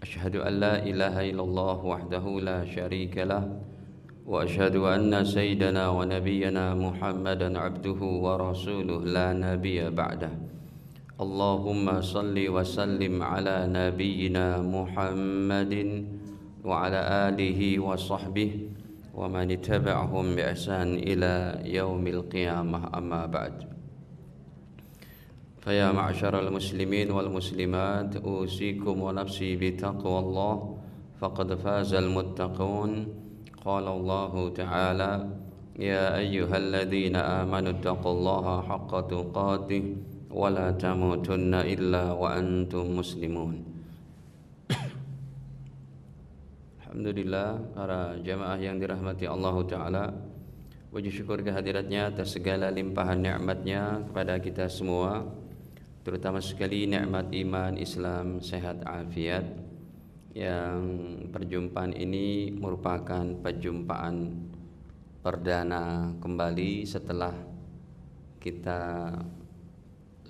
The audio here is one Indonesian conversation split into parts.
أشهد أن لا إله إلا الله وحده لا شريك له وأشهد أن سيدنا ونبينا محمدا عبده ورسوله لا نبي بعده اللهم صل وسلم على نبينا محمد وعلى آله وصحبه ومن اتبعهم بإحسان إلى يوم القيامة أما بعد فيا معشر المسلمين والمسلمات أوصيكم ونفسي بتقوى الله فقد فاز المتقون قال الله تعالى يا أيها الذين آمنوا اتقوا الله حق تقاته ولا تموتن إلا وأنتم مسلمون الحمد لله para jamaah yang dirahmati Allah Ta'ala Puji syukur kehadiratnya atas segala limpahan nikmatnya kepada kita semua terutama sekali nikmat iman, Islam, sehat afiat yang perjumpaan ini merupakan perjumpaan perdana kembali setelah kita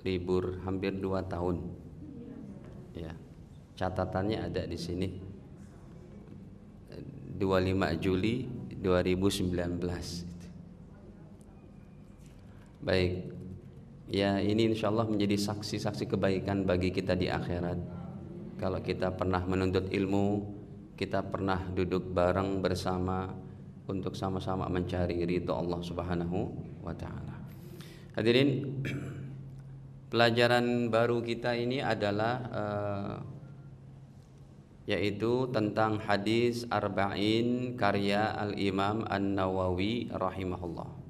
libur hampir dua tahun ya catatannya ada di sini 25 Juli 2019 baik ya ini insya Allah menjadi saksi-saksi kebaikan bagi kita di akhirat kalau kita pernah menuntut ilmu kita pernah duduk bareng bersama untuk sama-sama mencari ridho Allah Subhanahu wa taala. Hadirin, pelajaran baru kita ini adalah uh, yaitu tentang hadis arba'in karya Al-Imam An-Nawawi rahimahullah.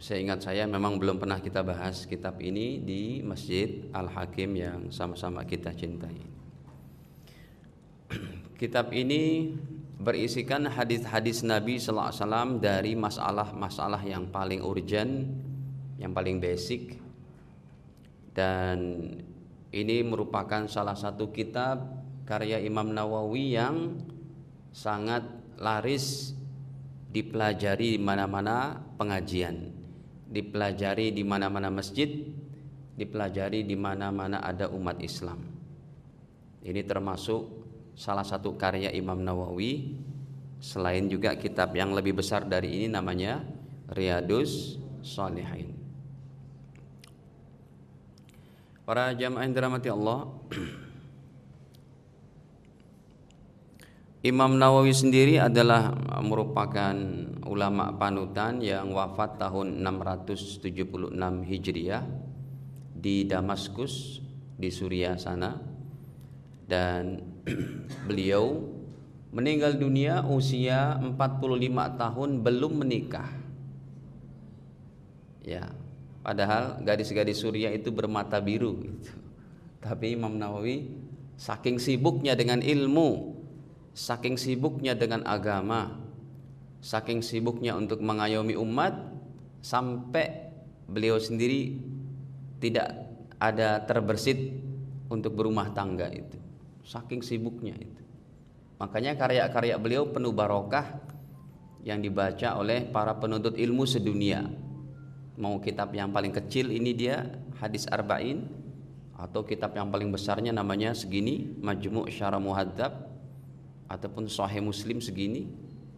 Saya ingat saya memang belum pernah kita bahas kitab ini di Masjid Al-Hakim yang sama-sama kita cintai. Kitab ini berisikan hadis-hadis Nabi sallallahu alaihi wasallam dari masalah-masalah yang paling urgent, yang paling basic dan ini merupakan salah satu kitab karya Imam Nawawi yang sangat laris dipelajari di mana-mana pengajian dipelajari di mana-mana masjid, dipelajari di mana-mana ada umat Islam. Ini termasuk salah satu karya Imam Nawawi. Selain juga kitab yang lebih besar dari ini namanya Riyadus Salihin. Para jamaah yang dirahmati Allah, Imam Nawawi sendiri adalah uh, merupakan ulama panutan yang wafat tahun 676 Hijriah di Damaskus di Suriah sana dan beliau meninggal dunia usia 45 tahun belum menikah ya padahal gadis-gadis Suriah itu bermata biru gitu. tapi Imam Nawawi saking sibuknya dengan ilmu saking sibuknya dengan agama, saking sibuknya untuk mengayomi umat sampai beliau sendiri tidak ada terbersit untuk berumah tangga itu. Saking sibuknya itu. Makanya karya-karya beliau penuh barokah yang dibaca oleh para penuntut ilmu sedunia. Mau kitab yang paling kecil ini dia Hadis Arba'in atau kitab yang paling besarnya namanya segini Majmu' Syarah Muhadzab ataupun Sahih Muslim segini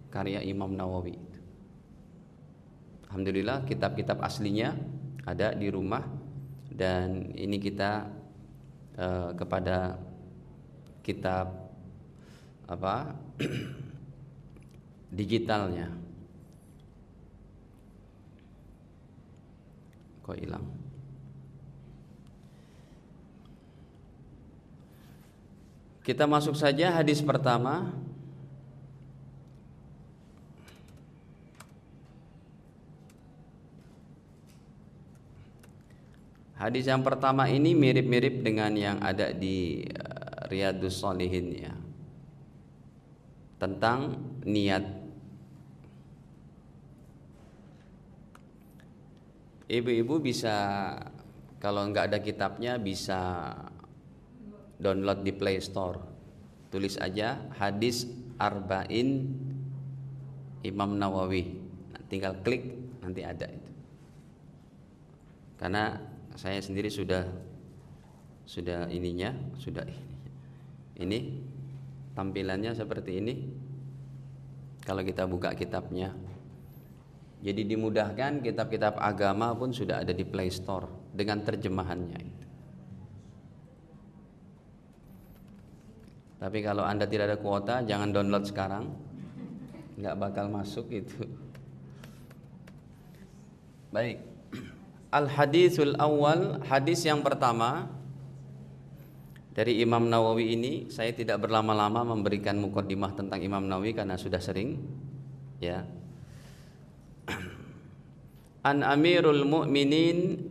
karya Imam Nawawi Alhamdulillah kitab-kitab aslinya ada di rumah dan ini kita eh, kepada kitab apa digitalnya kok hilang Kita masuk saja hadis pertama. Hadis yang pertama ini mirip-mirip dengan yang ada di eh, Riyadus Salihin ya. Tentang niat ibu-ibu bisa kalau nggak ada kitabnya bisa download di Play Store tulis aja hadis arba'in Imam Nawawi nah, tinggal klik nanti ada itu karena saya sendiri sudah sudah ininya sudah ini tampilannya seperti ini kalau kita buka kitabnya jadi dimudahkan kitab-kitab agama pun sudah ada di Play Store dengan terjemahannya ini Tapi kalau Anda tidak ada kuota, jangan download sekarang. Nggak bakal masuk itu. Baik. Al hadisul awal, hadis yang pertama dari Imam Nawawi ini saya tidak berlama-lama memberikan mukaddimah tentang Imam Nawawi karena sudah sering ya. An Amirul Mu'minin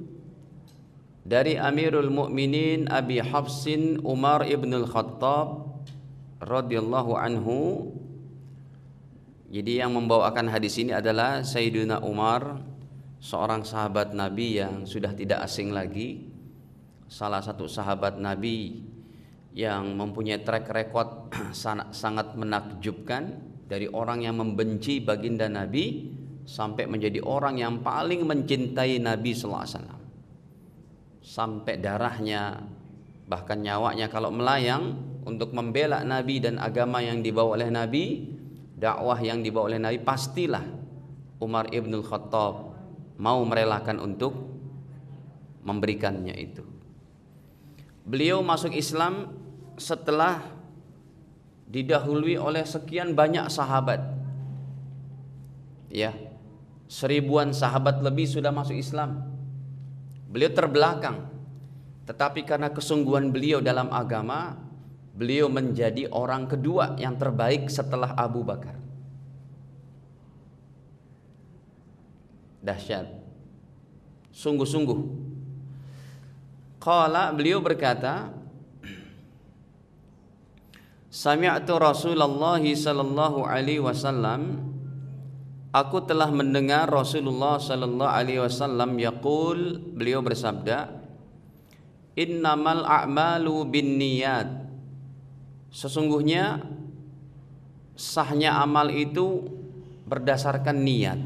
dari Amirul Mu'minin Abi Hafsin Umar ibn Khattab radhiyallahu anhu jadi yang membawakan hadis ini adalah Sayyidina Umar seorang sahabat Nabi yang sudah tidak asing lagi salah satu sahabat Nabi yang mempunyai track record sangat menakjubkan dari orang yang membenci baginda Nabi sampai menjadi orang yang paling mencintai Nabi sallallahu alaihi wasallam sampai darahnya bahkan nyawanya kalau melayang untuk membela Nabi dan agama yang dibawa oleh Nabi dakwah yang dibawa oleh Nabi pastilah Umar ibn Khattab mau merelakan untuk memberikannya itu beliau masuk Islam setelah didahului oleh sekian banyak sahabat ya seribuan sahabat lebih sudah masuk Islam beliau terbelakang tetapi karena kesungguhan beliau dalam agama, beliau menjadi orang kedua yang terbaik setelah Abu Bakar. Dahsyat. Sungguh-sungguh. Qala beliau berkata, Sami'tu Rasulullah sallallahu alaihi wasallam Aku telah mendengar Rasulullah sallallahu alaihi wasallam yaqul beliau bersabda innamal a'malu bin niyat sesungguhnya sahnya amal itu berdasarkan niat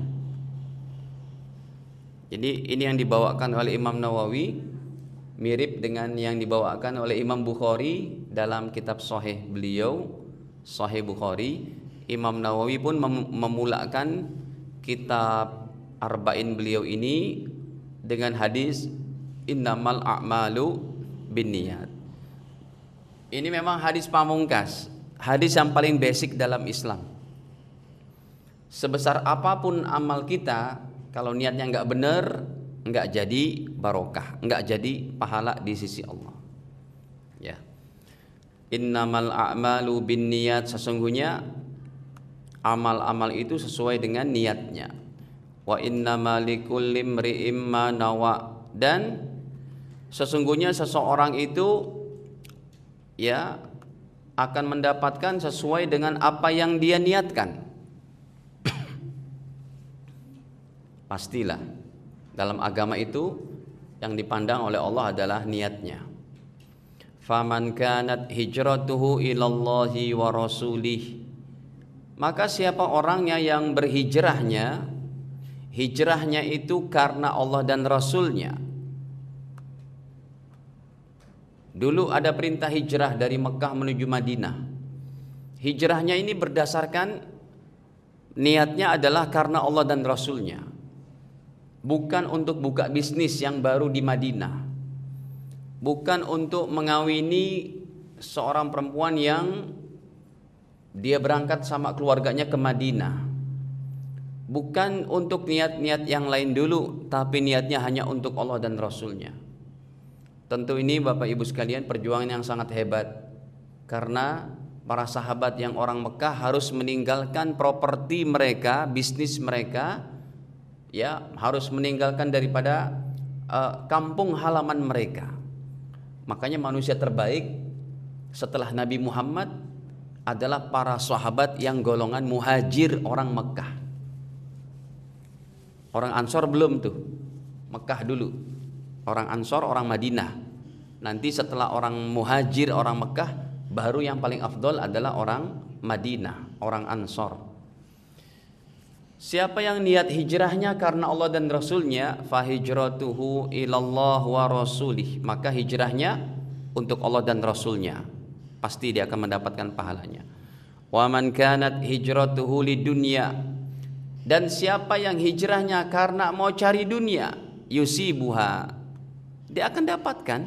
jadi ini yang dibawakan oleh Imam Nawawi mirip dengan yang dibawakan oleh Imam Bukhari dalam kitab Sahih beliau Sahih Bukhari Imam Nawawi pun mem memulakan kitab Arba'in beliau ini dengan hadis innamal a'malu bin niat. Ini memang hadis pamungkas, hadis yang paling basic dalam Islam. Sebesar apapun amal kita, kalau niatnya nggak benar, nggak jadi barokah, nggak jadi pahala di sisi Allah. Ya. Innamal a'malu bin niat. sesungguhnya amal-amal itu sesuai dengan niatnya. Wa innamal likulli nawa dan sesungguhnya seseorang itu ya akan mendapatkan sesuai dengan apa yang dia niatkan. Pastilah dalam agama itu yang dipandang oleh Allah adalah niatnya. Faman kanat hijratuhu ilallahi wa rasulih. Maka siapa orangnya yang berhijrahnya Hijrahnya itu karena Allah dan Rasulnya Dulu ada perintah hijrah dari Mekah menuju Madinah. Hijrahnya ini berdasarkan niatnya adalah karena Allah dan Rasulnya. Bukan untuk buka bisnis yang baru di Madinah. Bukan untuk mengawini seorang perempuan yang dia berangkat sama keluarganya ke Madinah. Bukan untuk niat-niat yang lain dulu, tapi niatnya hanya untuk Allah dan Rasulnya. nya Tentu ini Bapak Ibu sekalian perjuangan yang sangat hebat karena para sahabat yang orang Mekah harus meninggalkan properti mereka, bisnis mereka ya, harus meninggalkan daripada uh, kampung halaman mereka. Makanya manusia terbaik setelah Nabi Muhammad adalah para sahabat yang golongan muhajir orang Mekah. Orang Ansor belum tuh, Mekah dulu orang Ansor, orang Madinah. Nanti setelah orang Muhajir, orang Mekah, baru yang paling afdol adalah orang Madinah, orang Ansor. Siapa yang niat hijrahnya karena Allah dan Rasulnya Fahijratuhu ilallah wa rasulih Maka hijrahnya untuk Allah dan Rasulnya Pasti dia akan mendapatkan pahalanya Wa man kanat hijratuhu lidunya Dan siapa yang hijrahnya karena mau cari dunia Yusibuha dia akan dapatkan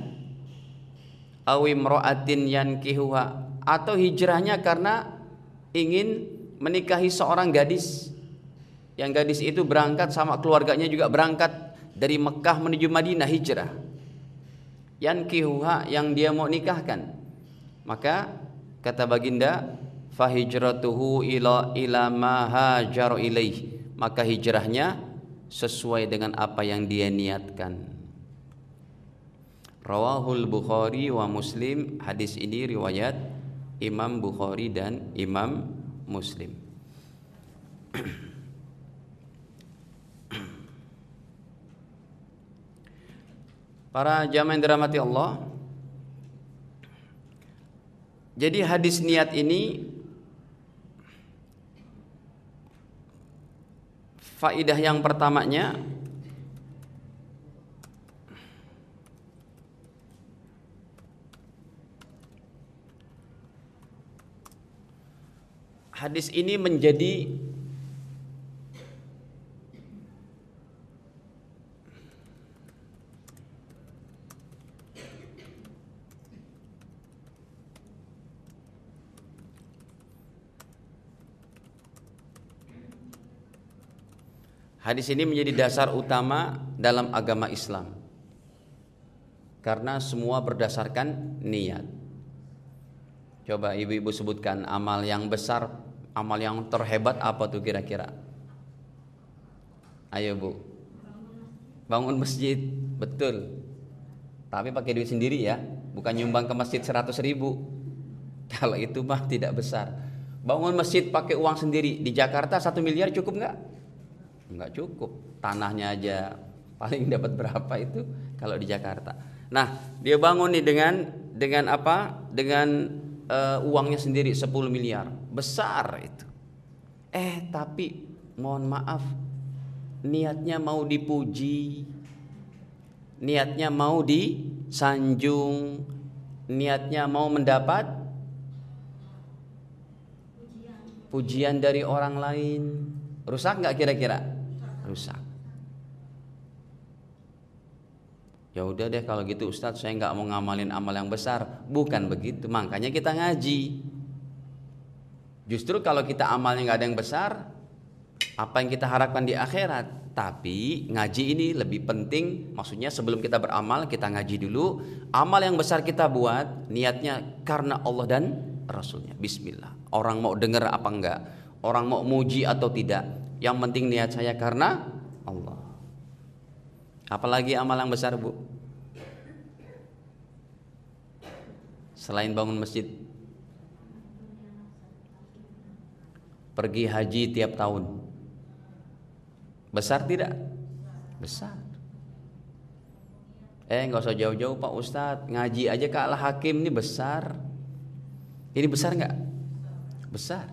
awim ro'atin yankihuha atau hijrahnya karena ingin menikahi seorang gadis yang gadis itu berangkat sama keluarganya juga berangkat dari Mekah menuju Madinah hijrah yankihuha yang dia mau nikahkan maka kata baginda fahijratuhu ila ila ma hajar ilaih maka hijrahnya sesuai dengan apa yang dia niatkan Rawahul Bukhari wa Muslim. Hadis ini riwayat Imam Bukhari dan Imam Muslim. Para jamaah yang dirahmati Allah. Jadi hadis niat ini faidah yang pertamanya hadis ini menjadi Hadis ini menjadi dasar utama dalam agama Islam karena semua berdasarkan niat. Coba ibu-ibu sebutkan amal yang besar Amal yang terhebat apa tuh kira-kira? Ayo bu, bangun masjid, betul. Tapi pakai duit sendiri ya, bukan nyumbang ke masjid 100 ribu. Kalau itu mah tidak besar. Bangun masjid pakai uang sendiri di Jakarta satu miliar cukup nggak? Nggak cukup. Tanahnya aja paling dapat berapa itu kalau di Jakarta. Nah, dia bangun nih dengan dengan apa? Dengan uh, uangnya sendiri 10 miliar besar itu eh tapi mohon maaf niatnya mau dipuji niatnya mau disanjung niatnya mau mendapat pujian dari orang lain rusak nggak kira-kira rusak Ya udah deh kalau gitu Ustadz saya nggak mau ngamalin amal yang besar. Bukan begitu. Makanya kita ngaji. Justru kalau kita amalnya nggak ada yang besar, apa yang kita harapkan di akhirat? Tapi ngaji ini lebih penting. Maksudnya sebelum kita beramal kita ngaji dulu. Amal yang besar kita buat niatnya karena Allah dan Rasulnya. Bismillah. Orang mau dengar apa enggak? Orang mau muji atau tidak? Yang penting niat saya karena Allah. Apalagi amal yang besar, Bu? Selain bangun masjid. Pergi haji tiap tahun. Besar tidak? Besar. Eh nggak usah jauh-jauh Pak Ustadz Ngaji aja ke Allah hakim ini besar Ini besar nggak? Besar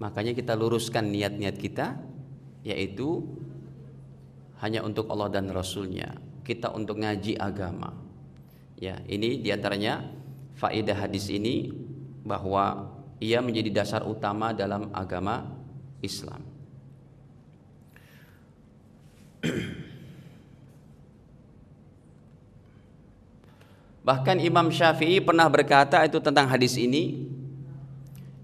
Makanya kita luruskan niat-niat kita Yaitu hanya untuk Allah dan Rasulnya kita untuk ngaji agama ya ini diantaranya faedah hadis ini bahwa ia menjadi dasar utama dalam agama Islam Bahkan Imam Syafi'i pernah berkata itu tentang hadis ini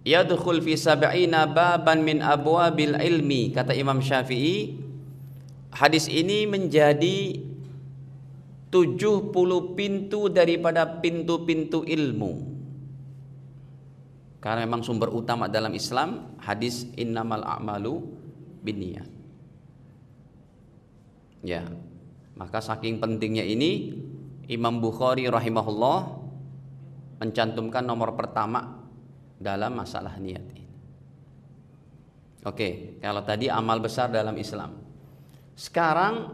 Yadkhul fi sab'ina baban min abwabil ilmi kata Imam Syafi'i hadis ini menjadi 70 pintu daripada pintu-pintu ilmu. Karena memang sumber utama dalam Islam hadis innamal a'malu binniyat. Ya. Maka saking pentingnya ini Imam Bukhari rahimahullah mencantumkan nomor pertama dalam masalah niat ini. Oke, kalau tadi amal besar dalam Islam, sekarang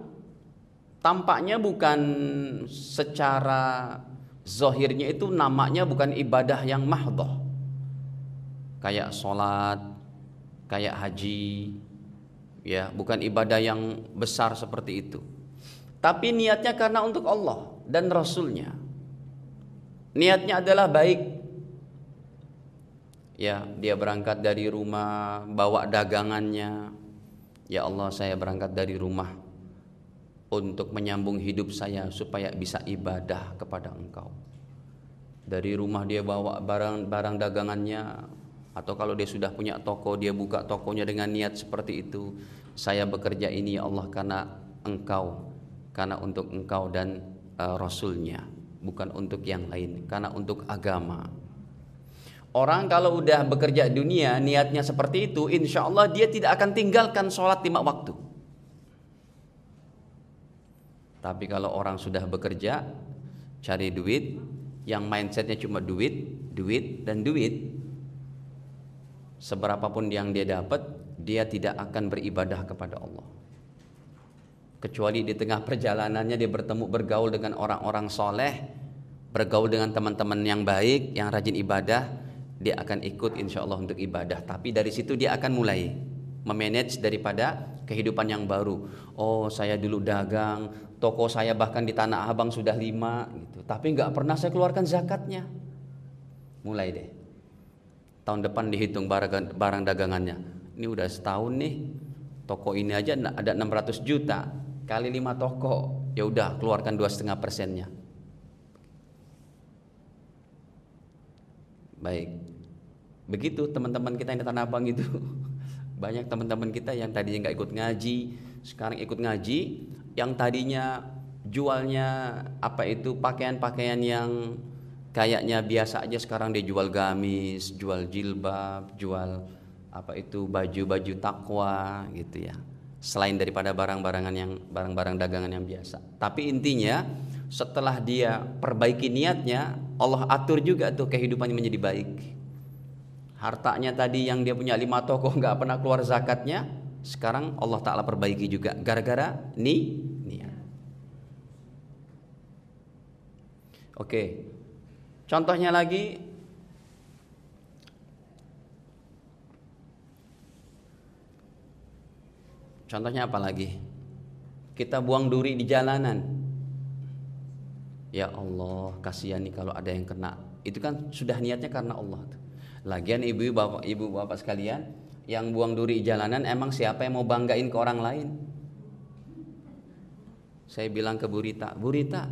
tampaknya bukan secara zohirnya itu namanya bukan ibadah yang mahdoh kayak sholat kayak haji ya bukan ibadah yang besar seperti itu tapi niatnya karena untuk Allah dan Rasulnya niatnya adalah baik ya dia berangkat dari rumah bawa dagangannya Ya Allah saya berangkat dari rumah untuk menyambung hidup saya supaya bisa ibadah kepada engkau. Dari rumah dia bawa barang-barang dagangannya atau kalau dia sudah punya toko dia buka tokonya dengan niat seperti itu. Saya bekerja ini ya Allah karena engkau, karena untuk engkau dan uh, rasulnya, bukan untuk yang lain, karena untuk agama. Orang kalau udah bekerja dunia niatnya seperti itu, insya Allah dia tidak akan tinggalkan sholat lima waktu. Tapi kalau orang sudah bekerja, cari duit, yang mindsetnya cuma duit, duit, dan duit, seberapapun yang dia dapat, dia tidak akan beribadah kepada Allah. Kecuali di tengah perjalanannya dia bertemu bergaul dengan orang-orang soleh, bergaul dengan teman-teman yang baik, yang rajin ibadah, dia akan ikut insya Allah untuk ibadah tapi dari situ dia akan mulai memanage daripada kehidupan yang baru oh saya dulu dagang toko saya bahkan di tanah abang sudah lima gitu tapi nggak pernah saya keluarkan zakatnya mulai deh tahun depan dihitung barang, barang dagangannya ini udah setahun nih toko ini aja ada 600 juta kali lima toko ya udah keluarkan dua setengah persennya baik begitu teman-teman kita yang di Tanah Abang itu banyak teman-teman kita yang tadinya nggak ikut ngaji sekarang ikut ngaji yang tadinya jualnya apa itu pakaian-pakaian yang kayaknya biasa aja sekarang dia jual gamis, jual jilbab, jual apa itu baju-baju takwa gitu ya. Selain daripada barang-barangan yang barang-barang dagangan yang biasa. Tapi intinya setelah dia perbaiki niatnya, Allah atur juga tuh kehidupannya menjadi baik hartanya tadi yang dia punya lima tokoh nggak pernah keluar zakatnya sekarang Allah Ta'ala perbaiki juga gara-gara ni niat oke contohnya lagi contohnya apa lagi kita buang duri di jalanan ya Allah kasihan nih kalau ada yang kena itu kan sudah niatnya karena Allah tuh Lagian ibu bapak ibu bapak sekalian yang buang duri jalanan emang siapa yang mau banggain ke orang lain? Saya bilang ke burita, burita,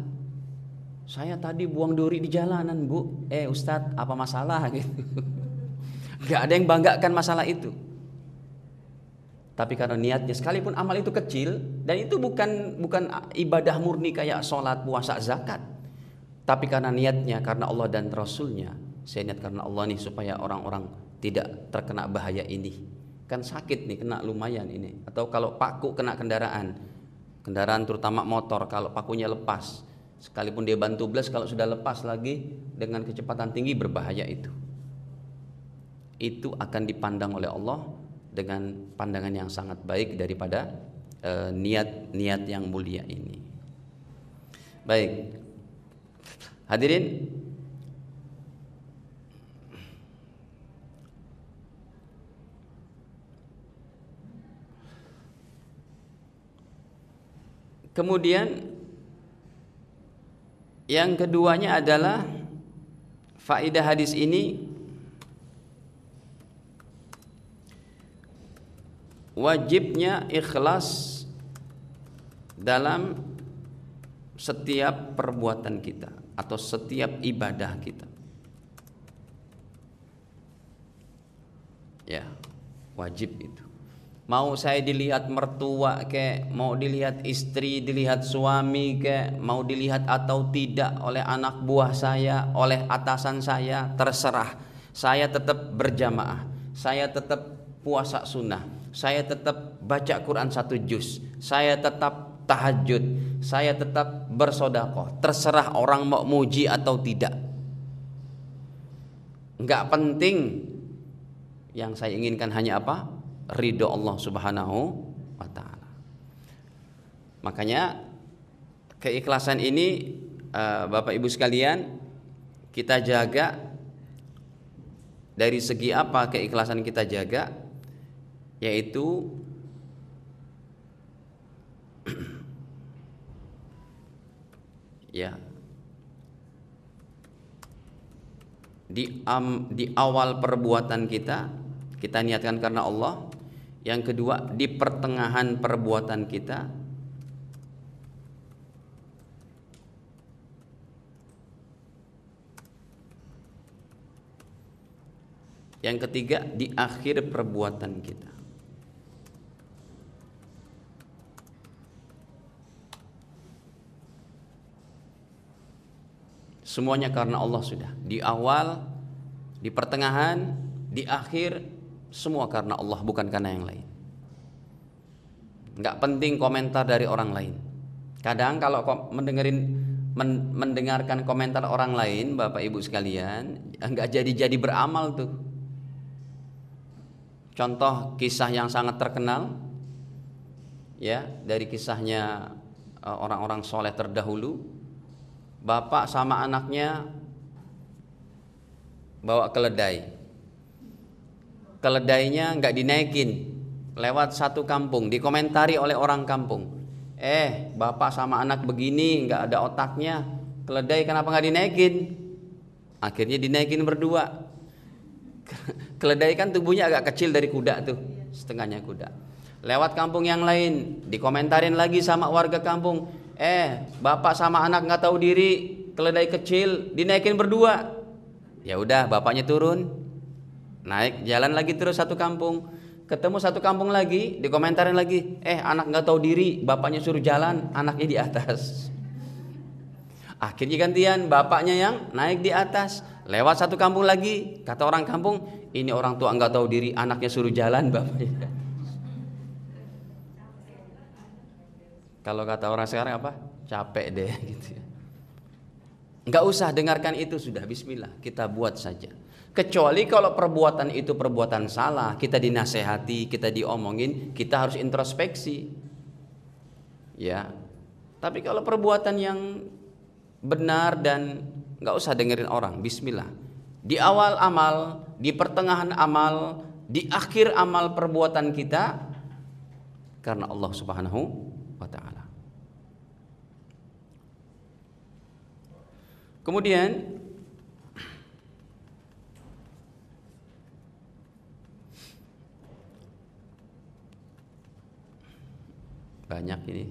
saya tadi buang duri di jalanan Bu. Eh Ustadz apa masalah gitu? Gak ada yang banggakan masalah itu. Tapi karena niatnya sekalipun amal itu kecil dan itu bukan bukan ibadah murni kayak sholat, puasa, zakat. Tapi karena niatnya, karena Allah dan Rasulnya, saya niat karena Allah nih supaya orang-orang tidak terkena bahaya ini kan sakit nih kena lumayan ini atau kalau paku kena kendaraan kendaraan terutama motor kalau pakunya lepas sekalipun dia bantu belas kalau sudah lepas lagi dengan kecepatan tinggi berbahaya itu itu akan dipandang oleh Allah dengan pandangan yang sangat baik daripada niat-niat eh, yang mulia ini baik hadirin Kemudian yang keduanya adalah faedah hadis ini wajibnya ikhlas dalam setiap perbuatan kita atau setiap ibadah kita. Ya, wajib itu mau saya dilihat mertua ke, mau dilihat istri, dilihat suami ke, mau dilihat atau tidak oleh anak buah saya, oleh atasan saya, terserah. Saya tetap berjamaah, saya tetap puasa sunnah, saya tetap baca Quran satu juz, saya tetap tahajud, saya tetap bersodakoh. Terserah orang mau muji atau tidak. Enggak penting yang saya inginkan hanya apa? ridho Allah Subhanahu wa taala. Makanya keikhlasan ini eh, Bapak Ibu sekalian kita jaga dari segi apa keikhlasan kita jaga yaitu ya di um, di awal perbuatan kita kita niatkan karena Allah yang kedua, di pertengahan perbuatan kita Yang ketiga, di akhir perbuatan kita. Semuanya karena Allah sudah. Di awal, di pertengahan, di akhir semua karena Allah bukan karena yang lain. Nggak penting komentar dari orang lain. Kadang kalau mendengarin mendengarkan komentar orang lain, Bapak Ibu sekalian, nggak jadi-jadi beramal tuh. Contoh kisah yang sangat terkenal, ya dari kisahnya e, orang-orang soleh terdahulu, bapak sama anaknya bawa keledai keledainya nggak dinaikin lewat satu kampung dikomentari oleh orang kampung eh bapak sama anak begini nggak ada otaknya keledai kenapa nggak dinaikin akhirnya dinaikin berdua keledai kan tubuhnya agak kecil dari kuda tuh setengahnya kuda lewat kampung yang lain dikomentarin lagi sama warga kampung eh bapak sama anak nggak tahu diri keledai kecil dinaikin berdua ya udah bapaknya turun naik jalan lagi terus satu kampung ketemu satu kampung lagi dikomentarin lagi eh anak nggak tahu diri bapaknya suruh jalan anaknya di atas akhirnya gantian bapaknya yang naik di atas lewat satu kampung lagi kata orang kampung ini orang tua nggak tahu diri anaknya suruh jalan bapaknya kalau kata orang sekarang apa capek deh gitu ya. nggak usah dengarkan itu sudah Bismillah kita buat saja Kecuali kalau perbuatan itu perbuatan salah, kita dinasehati, kita diomongin, kita harus introspeksi. Ya. Tapi kalau perbuatan yang benar dan nggak usah dengerin orang, bismillah. Di awal amal, di pertengahan amal, di akhir amal perbuatan kita karena Allah Subhanahu wa taala. Kemudian banyak ini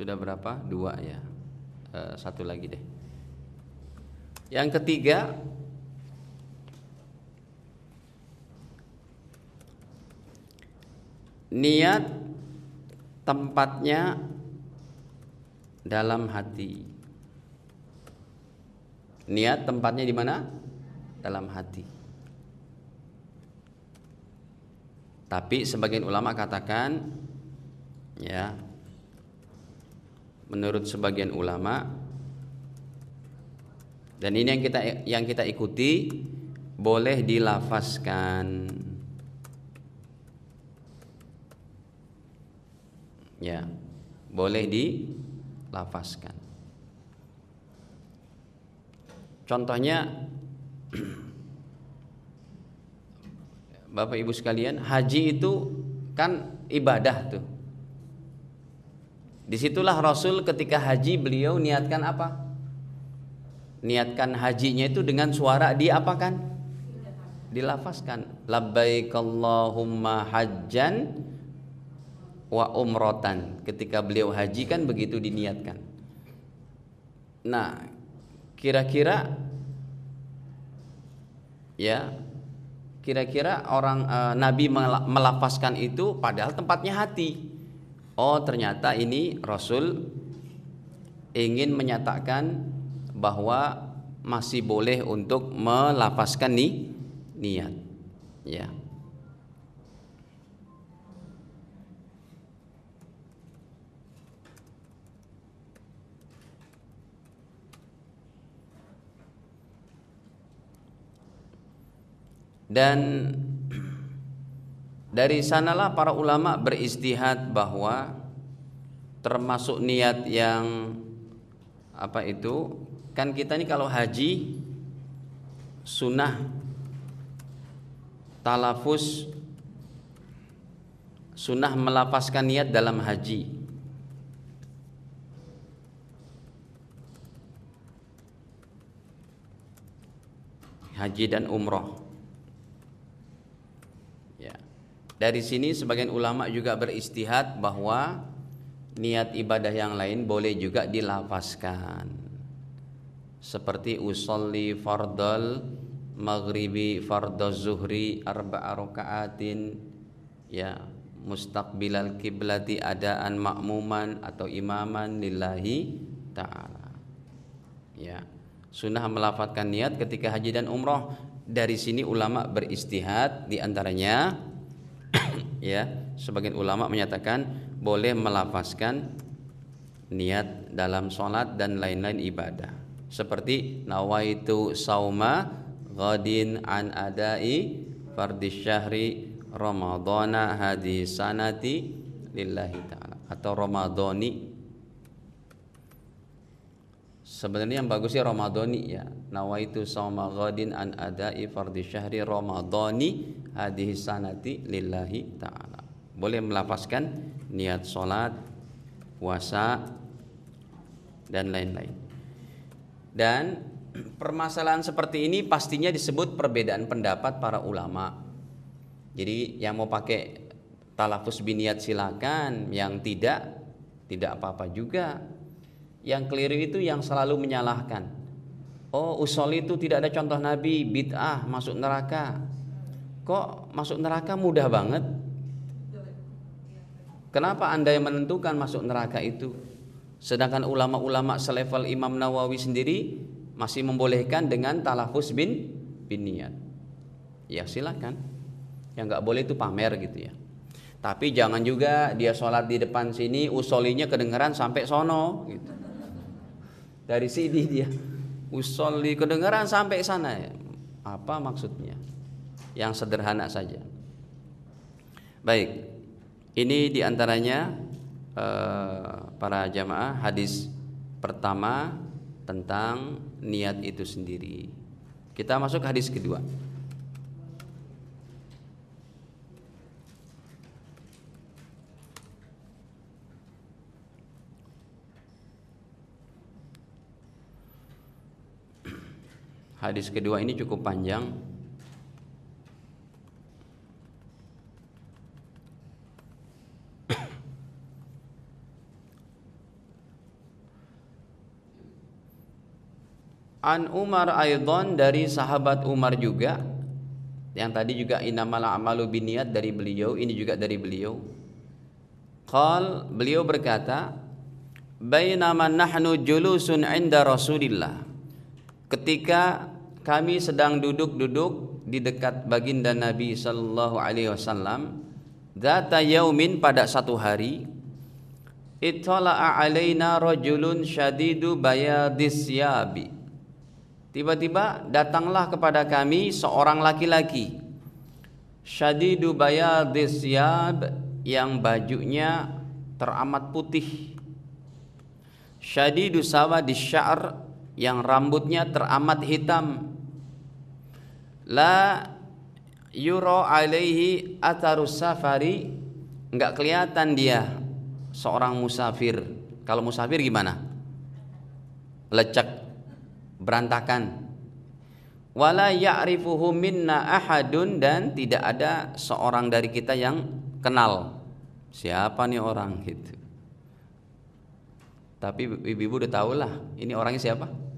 Sudah berapa? Dua ya. E, satu lagi deh. Yang ketiga, niat tempatnya dalam hati. Niat tempatnya di mana? Dalam hati. Tapi sebagian ulama katakan ya menurut sebagian ulama dan ini yang kita yang kita ikuti boleh dilafaskan ya boleh dilafaskan contohnya Bapak Ibu sekalian haji itu kan ibadah tuh disitulah Rasul ketika haji beliau niatkan apa niatkan hajinya itu dengan suara diapakan dilafaskan labbaik Allahumma hajjan wa umrotan ketika beliau haji kan begitu diniatkan nah kira-kira ya kira-kira orang e, nabi melapaskan itu padahal tempatnya hati oh ternyata ini rasul ingin menyatakan bahwa masih boleh untuk melapaskan nih niat ya Dan dari sanalah para ulama beristihad bahwa termasuk niat yang apa itu kan kita ini kalau haji sunnah talafus sunnah melapaskan niat dalam haji haji dan umroh Dari sini sebagian ulama juga beristihad bahwa niat ibadah yang lain boleh juga dilafaskan. Seperti usolli fardal maghribi fardal zuhri arba'a rakaatin ya mustaqbilal kiblati adaan makmuman atau imaman lillahi taala. Ya. Sunnah melafatkan niat ketika haji dan umroh dari sini ulama beristihad diantaranya ya sebagian ulama menyatakan boleh melafazkan niat dalam sholat dan lain-lain ibadah seperti nawaitu sauma ghadin an adai fardis syahri ramadhana hadi sanati lillahi ta'ala atau ramadhani sebenarnya yang bagus sih Ramadhani ya nawaitu sama ghadin an adai fardhi syahri Ramadhani hadhihi sanati lillahi ta'ala boleh melafazkan niat sholat puasa dan lain-lain dan permasalahan seperti ini pastinya disebut perbedaan pendapat para ulama jadi yang mau pakai talafus biniat silakan yang tidak tidak apa-apa juga yang keliru itu yang selalu menyalahkan. Oh, usol itu tidak ada contoh Nabi, bid'ah, masuk neraka. Kok masuk neraka mudah banget? Kenapa Anda yang menentukan masuk neraka itu? Sedangkan ulama-ulama selevel Imam Nawawi sendiri masih membolehkan dengan talafus bin bin niat. Ya silakan. Yang nggak boleh itu pamer gitu ya. Tapi jangan juga dia sholat di depan sini usolinya kedengeran sampai sono gitu dari sini dia usolli kedengaran sampai sana ya. apa maksudnya yang sederhana saja baik ini diantaranya eh, para jamaah hadis pertama tentang niat itu sendiri kita masuk ke hadis kedua Hadis kedua ini cukup panjang. An Umar Aydon dari sahabat Umar juga yang tadi juga inamal amalu biniat dari beliau ini juga dari beliau Qal beliau berkata bainama nahnu julusun inda Rasulillah ketika kami sedang duduk-duduk di dekat baginda Nabi Shallallahu Alaihi Wasallam data yaumin pada satu hari itala'a alaina rajulun syadidu bayadis yabi tiba-tiba datanglah kepada kami seorang laki-laki syadidu bayadis yab yang bajunya teramat putih syadidu sawa syar yang rambutnya teramat hitam la yuro alaihi atarus safari nggak kelihatan dia seorang musafir kalau musafir gimana lecek berantakan wala ya'rifuhu minna ahadun dan tidak ada seorang dari kita yang kenal siapa nih orang gitu tapi ibu-ibu udah tahu lah ini orangnya siapa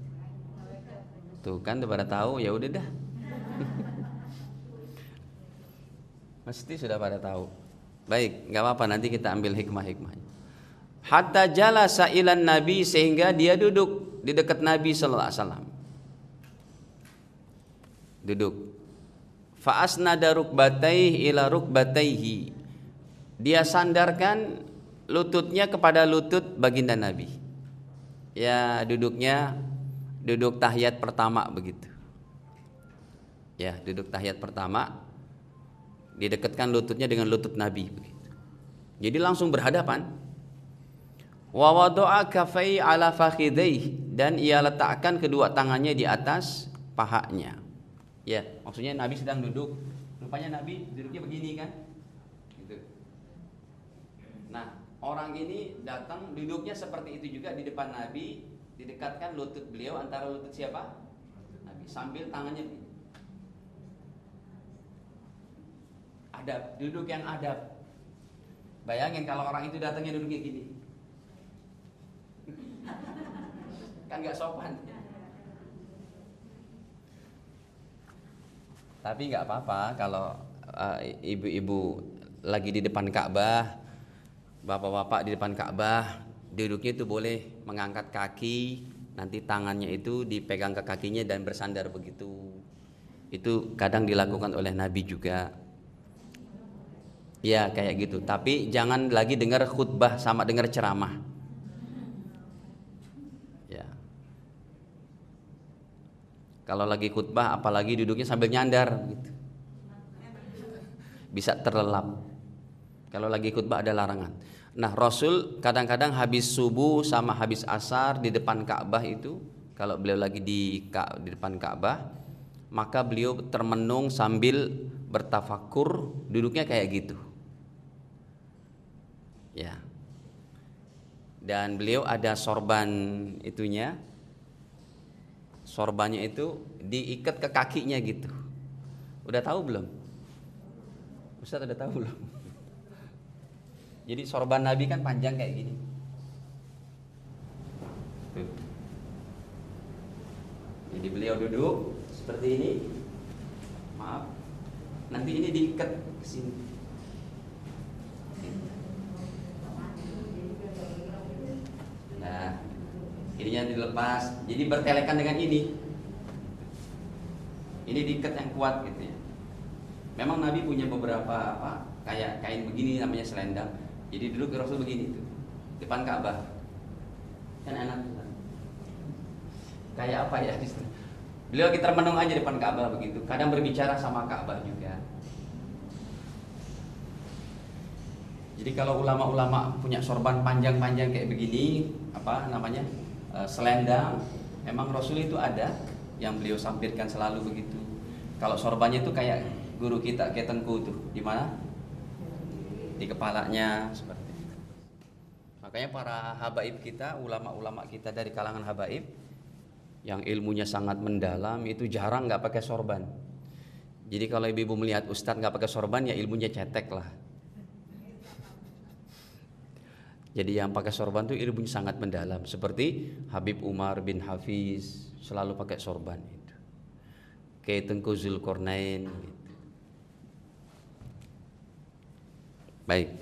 Tuh gitu kan udah pada tahu, ya udah dah. Mesti sudah pada tahu. Baik, nggak apa-apa nanti kita ambil hikmah-hikmahnya. Hatta jala sa'ilan Nabi sehingga dia duduk di dekat Nabi sallallahu alaihi wasallam. Duduk. daruk rukbataihi ila rukbataihi. Dia sandarkan lututnya kepada lutut baginda Nabi. Ya, duduknya duduk tahiyat pertama begitu. Ya, duduk tahiyat pertama didekatkan lututnya dengan lutut Nabi begitu. Jadi langsung berhadapan. Wa wada'a kafai ala fakhidayh dan ia letakkan kedua tangannya di atas pahanya. Ya, maksudnya Nabi sedang duduk. Rupanya Nabi duduknya begini kan? Gitu. Nah, orang ini datang duduknya seperti itu juga di depan Nabi didekatkan lutut beliau antara lutut siapa? Nabi sambil tangannya begini. ada duduk yang adab. Bayangin kalau orang itu datangnya duduknya gini. kan nggak sopan. Tapi nggak apa-apa kalau eh, ibu-ibu uh, ibu -ibu lagi di depan Ka'bah, bapak-bapak di depan Ka'bah, duduknya itu boleh mengangkat kaki nanti tangannya itu dipegang ke kakinya dan bersandar begitu itu kadang dilakukan oleh Nabi juga ya kayak gitu tapi jangan lagi dengar khutbah sama dengar ceramah ya kalau lagi khutbah apalagi duduknya sambil nyandar gitu bisa terlelap kalau lagi khutbah ada larangan Nah Rasul kadang-kadang habis subuh sama habis asar di depan Ka'bah itu kalau beliau lagi di di depan Ka'bah maka beliau termenung sambil bertafakur duduknya kayak gitu ya dan beliau ada sorban itunya sorbannya itu diikat ke kakinya gitu udah tahu belum Ustaz udah tahu belum jadi sorban Nabi kan panjang kayak gini. Jadi beliau duduk seperti ini. Maaf. Nanti ini diikat ke sini. Nah, ininya dilepas. Jadi bertelekan dengan ini. Ini diikat yang kuat gitu ya. Memang Nabi punya beberapa apa kayak kain begini namanya selendang jadi dulu Rasul begini tuh depan Ka'bah kan enak tuh kayak apa ya beliau kita menung aja depan Ka'bah begitu kadang berbicara sama Ka'bah juga jadi kalau ulama-ulama punya sorban panjang-panjang kayak begini apa namanya e, selendang emang Rasul itu ada yang beliau sampirkan selalu begitu kalau sorbannya itu kayak guru kita kayak tengku tuh di mana? di kepalanya seperti itu. Makanya para habaib kita, ulama-ulama kita dari kalangan habaib yang ilmunya sangat mendalam itu jarang nggak pakai sorban. Jadi kalau ibu-ibu melihat ustadz nggak pakai sorban ya ilmunya cetek lah. Jadi yang pakai sorban itu ilmunya sangat mendalam seperti Habib Umar bin Hafiz selalu pakai sorban itu. Kayak Tengku Zulkarnain Baik.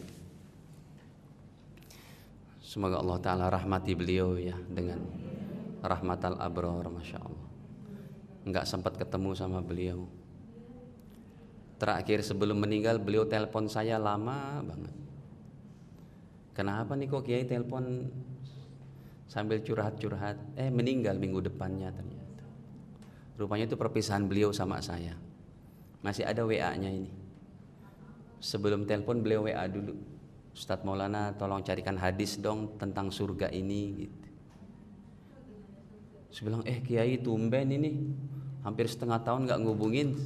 Semoga Allah Ta'ala rahmati beliau ya dengan rahmatal abror Masya Allah. Enggak sempat ketemu sama beliau. Terakhir sebelum meninggal beliau telepon saya lama banget. Kenapa nih kok Kiai telepon sambil curhat-curhat? Eh meninggal minggu depannya ternyata. Rupanya itu perpisahan beliau sama saya. Masih ada WA-nya ini sebelum telepon beliau WA dulu Ustadz Maulana tolong carikan hadis dong tentang surga ini gitu. Saya bilang eh Kiai tumben ini hampir setengah tahun gak ngubungin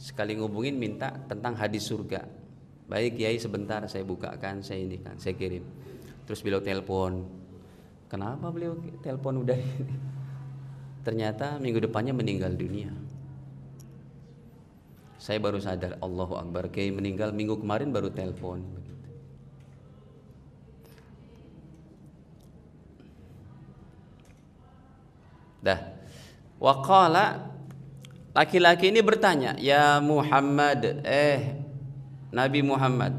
sekali ngubungin minta tentang hadis surga baik Kiai sebentar saya bukakan saya ini kan saya kirim terus beliau telepon kenapa beliau telepon udah ternyata minggu depannya meninggal dunia saya baru sadar Allahu Akbar Kiai meninggal minggu kemarin baru telepon dah waqala laki-laki ini bertanya ya Muhammad eh Nabi Muhammad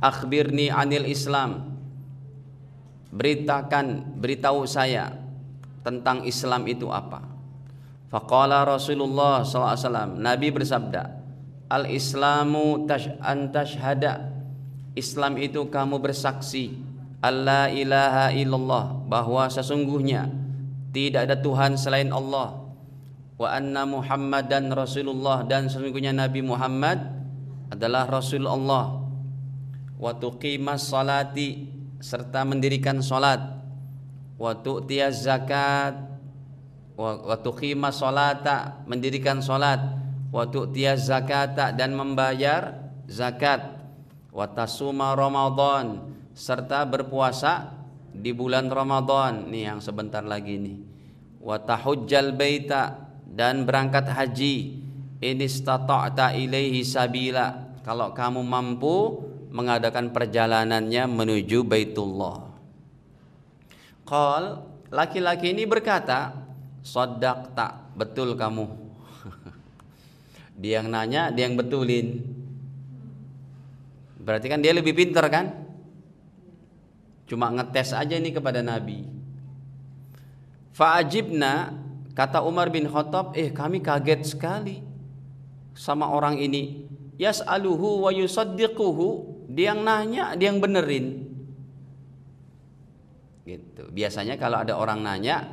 akhbirni anil Islam beritakan beritahu saya tentang Islam itu apa Faqala Rasulullah SAW Nabi bersabda al Islamu tash antashhada Islam itu kamu bersaksi Allah ilaha illallah bahwa sesungguhnya tidak ada Tuhan selain Allah wa anna Muhammadan Rasulullah dan sesungguhnya Nabi Muhammad adalah Rasul Allah wa tuqimas salati serta mendirikan salat wa tu'tiyaz zakat wa tuqimas salata mendirikan salat Waktu zakat tak dan membayar zakat wa tasuma ramadan serta berpuasa di bulan Ramadan nih yang sebentar lagi nih hujjal baita dan berangkat haji ini stata'ta ilaihi sabila kalau kamu mampu mengadakan perjalanannya menuju Baitullah Qal laki-laki ini berkata Sodak tak betul kamu dia yang nanya, dia yang betulin. Berarti kan dia lebih pintar kan? Cuma ngetes aja ini kepada Nabi. Fa'ajibna kata Umar bin Khattab, "Eh, kami kaget sekali sama orang ini. Yas'aluhu wa yusaddiquhu." Dia yang nanya, dia yang benerin. Gitu. Biasanya kalau ada orang nanya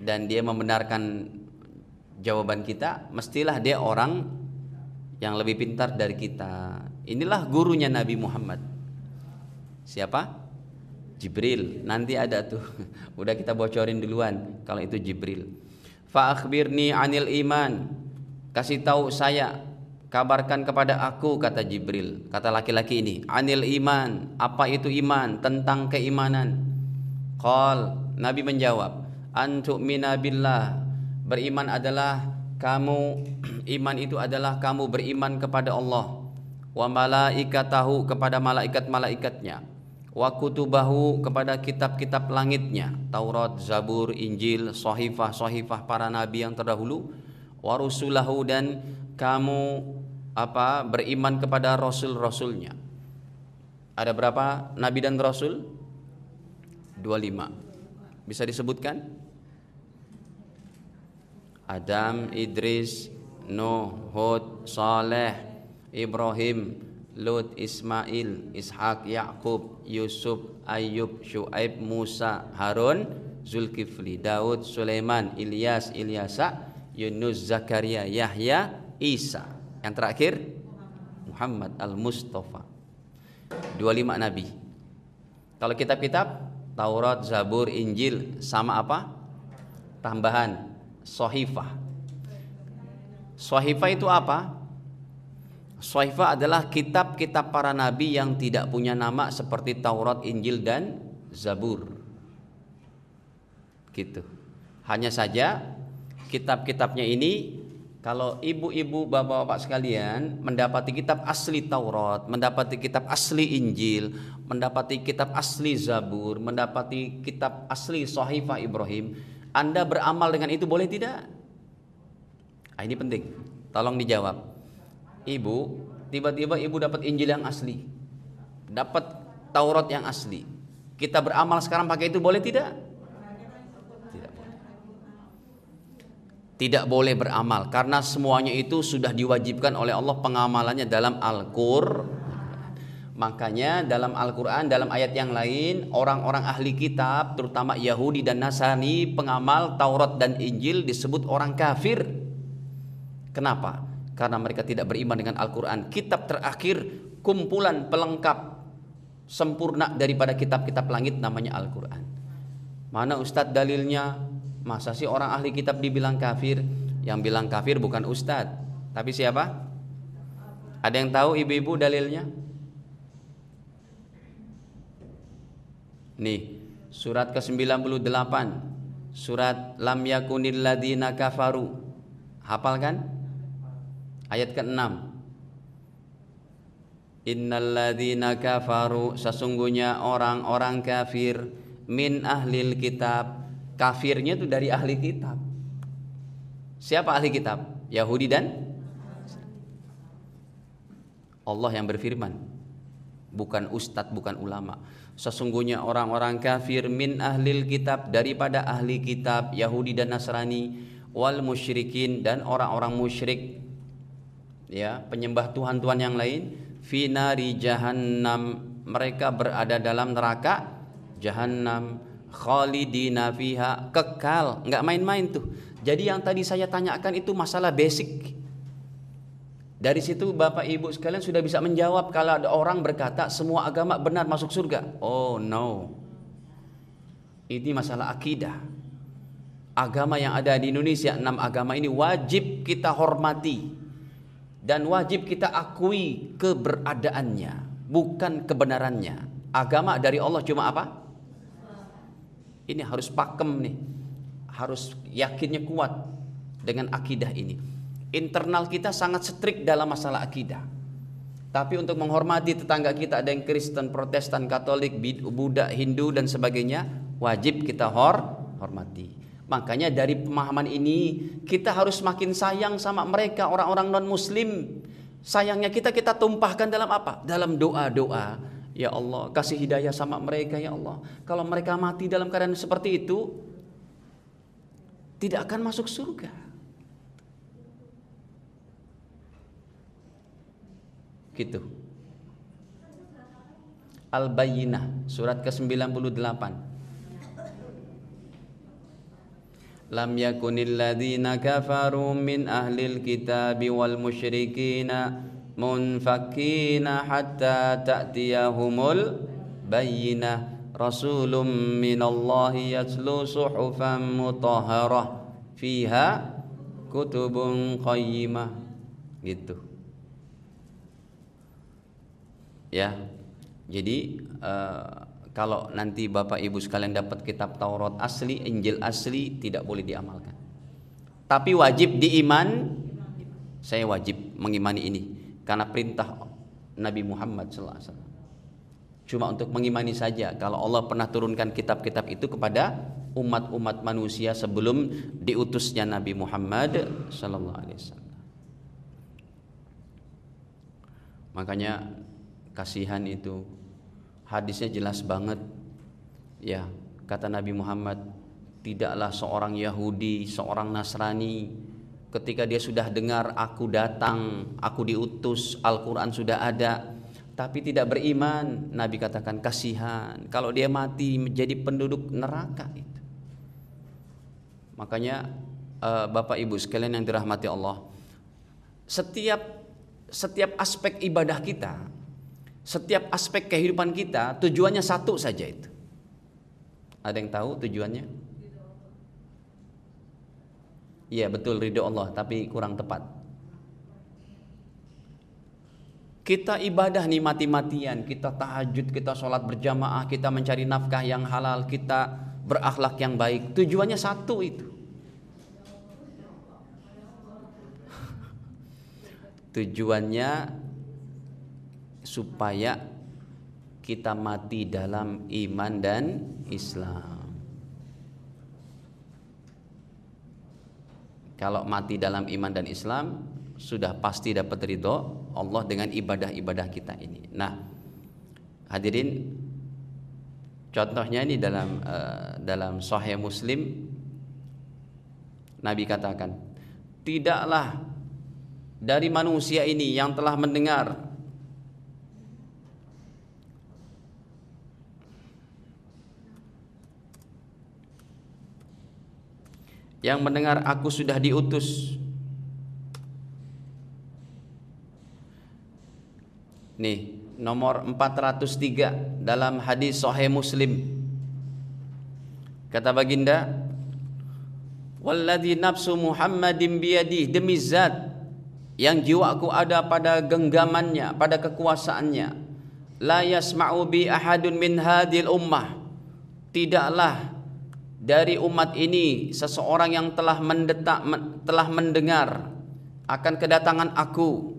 dan dia membenarkan jawaban kita mestilah dia orang yang lebih pintar dari kita. Inilah gurunya Nabi Muhammad. Siapa? Jibril. Nanti ada tuh. Udah kita bocorin duluan kalau itu Jibril. Fa akhbirni anil iman. Kasih tahu saya kabarkan kepada aku kata Jibril, kata laki-laki ini, anil iman. Apa itu iman? Tentang keimanan. Qal Nabi menjawab, antu minabillah. Beriman adalah kamu iman itu adalah kamu beriman kepada Allah wa malaikatahu kepada malaikat-malaikatnya wa kutubahu kepada kitab-kitab langitnya Taurat, Zabur, Injil, sahifah-sahifah para nabi yang terdahulu wa rusulahu dan kamu apa beriman kepada rasul-rasulnya ada berapa nabi dan rasul 25 bisa disebutkan Adam, Idris, Nuh, Hud, Saleh, Ibrahim, Lut, Ismail, Ishak, Yakub, Yusuf, Ayub, Shu'aib, Musa, Harun, Zulkifli, Daud, Sulaiman, Ilyas, Ilyasa, Yunus, Zakaria, Yahya, Isa. Yang terakhir Muhammad Al-Mustafa. 25 nabi. Kalau kitab-kitab Taurat, Zabur, Injil sama apa? Tambahan sohifah. Sohifah itu apa? Sohifah adalah kitab-kitab para nabi yang tidak punya nama seperti Taurat, Injil, dan Zabur. Gitu. Hanya saja kitab-kitabnya ini kalau ibu-ibu, bapak-bapak sekalian mendapati kitab asli Taurat, mendapati kitab asli Injil, mendapati kitab asli Zabur, mendapati kitab asli Sohifah Ibrahim, anda beramal dengan itu boleh tidak? Nah, ini penting. Tolong dijawab. Ibu, tiba-tiba ibu dapat Injil yang asli. Dapat Taurat yang asli. Kita beramal sekarang pakai itu boleh tidak? Tidak boleh. Tidak boleh beramal karena semuanya itu sudah diwajibkan oleh Allah pengamalannya dalam Al-Qur'an Makanya dalam Al-Quran, dalam ayat yang lain, orang-orang ahli kitab, terutama Yahudi dan Nasani pengamal Taurat dan Injil disebut orang kafir. Kenapa? Karena mereka tidak beriman dengan Al-Quran. Kitab terakhir, kumpulan pelengkap sempurna daripada kitab-kitab langit namanya Al-Quran. Mana Ustadz dalilnya? Masa sih orang ahli kitab dibilang kafir? Yang bilang kafir bukan Ustadz, tapi siapa? Ada yang tahu ibu-ibu dalilnya? Nih, surat ke-98. Surat Lam yakunil ladina kafaru. Hafal kan? Ayat ke-6. Innal ladina kafaru sesungguhnya orang-orang kafir min ahlil kitab. Kafirnya itu dari ahli kitab. Siapa ahli kitab? Yahudi dan Allah yang berfirman bukan ustadz, bukan ulama. Sesungguhnya orang-orang kafir min ahlil kitab daripada ahli kitab Yahudi dan Nasrani wal musyrikin dan orang-orang musyrik ya penyembah tuhan-tuhan yang lain finari jahannam mereka berada dalam neraka jahannam khalidina fiha kekal nggak main-main tuh jadi yang tadi saya tanyakan itu masalah basic dari situ Bapak Ibu sekalian sudah bisa menjawab kalau ada orang berkata semua agama benar masuk surga. Oh no. Ini masalah akidah. Agama yang ada di Indonesia, enam agama ini wajib kita hormati dan wajib kita akui keberadaannya, bukan kebenarannya. Agama dari Allah cuma apa? Ini harus pakem nih. Harus yakinnya kuat dengan akidah ini internal kita sangat strict dalam masalah akidah. Tapi untuk menghormati tetangga kita ada yang Kristen, Protestan, Katolik, Buddha, Hindu dan sebagainya, wajib kita hor hormati. Makanya dari pemahaman ini kita harus makin sayang sama mereka orang-orang non muslim. Sayangnya kita kita tumpahkan dalam apa? Dalam doa-doa. Ya Allah, kasih hidayah sama mereka ya Allah. Kalau mereka mati dalam keadaan seperti itu tidak akan masuk surga. gitu Al-Bayyinah surat ke-98 Lam yakunil ladina kafaru min ahlil kitabi wal musyrikina munfakina hatta ta'tiyahumul bayyinah rasulun minallahi yatlu suhufan mutahharah fiha kutubun qayyimah gitu ya jadi uh, kalau nanti bapak ibu sekalian dapat kitab Taurat asli Injil asli tidak boleh diamalkan tapi wajib diiman saya wajib mengimani ini karena perintah Nabi Muhammad SAW cuma untuk mengimani saja kalau Allah pernah turunkan kitab-kitab itu kepada umat-umat manusia sebelum diutusnya Nabi Muhammad SAW Makanya kasihan itu hadisnya jelas banget ya kata Nabi Muhammad tidaklah seorang Yahudi seorang Nasrani ketika dia sudah dengar aku datang aku diutus Al-Quran sudah ada tapi tidak beriman Nabi katakan kasihan kalau dia mati menjadi penduduk neraka itu makanya eh, Bapak Ibu sekalian yang dirahmati Allah setiap setiap aspek ibadah kita setiap aspek kehidupan kita tujuannya satu saja itu. Ada yang tahu tujuannya? Iya betul ridho Allah tapi kurang tepat. Kita ibadah nih mati-matian, kita tahajud, kita sholat berjamaah, kita mencari nafkah yang halal, kita berakhlak yang baik. Tujuannya satu itu. Tujuannya supaya kita mati dalam iman dan Islam. Kalau mati dalam iman dan Islam, sudah pasti dapat ridho Allah dengan ibadah-ibadah kita ini. Nah, hadirin, contohnya ini dalam uh, dalam Sahih Muslim, Nabi katakan, tidaklah dari manusia ini yang telah mendengar yang mendengar aku sudah diutus nih nomor 403 dalam hadis sahih Muslim kata baginda Walladhi nafsu Muhammadin biyadih demi zat yang jiwaku ada pada genggamannya pada kekuasaannya la yasma'u bi ahadun min hadil ummah tidaklah dari umat ini seseorang yang telah mendetak telah mendengar akan kedatangan aku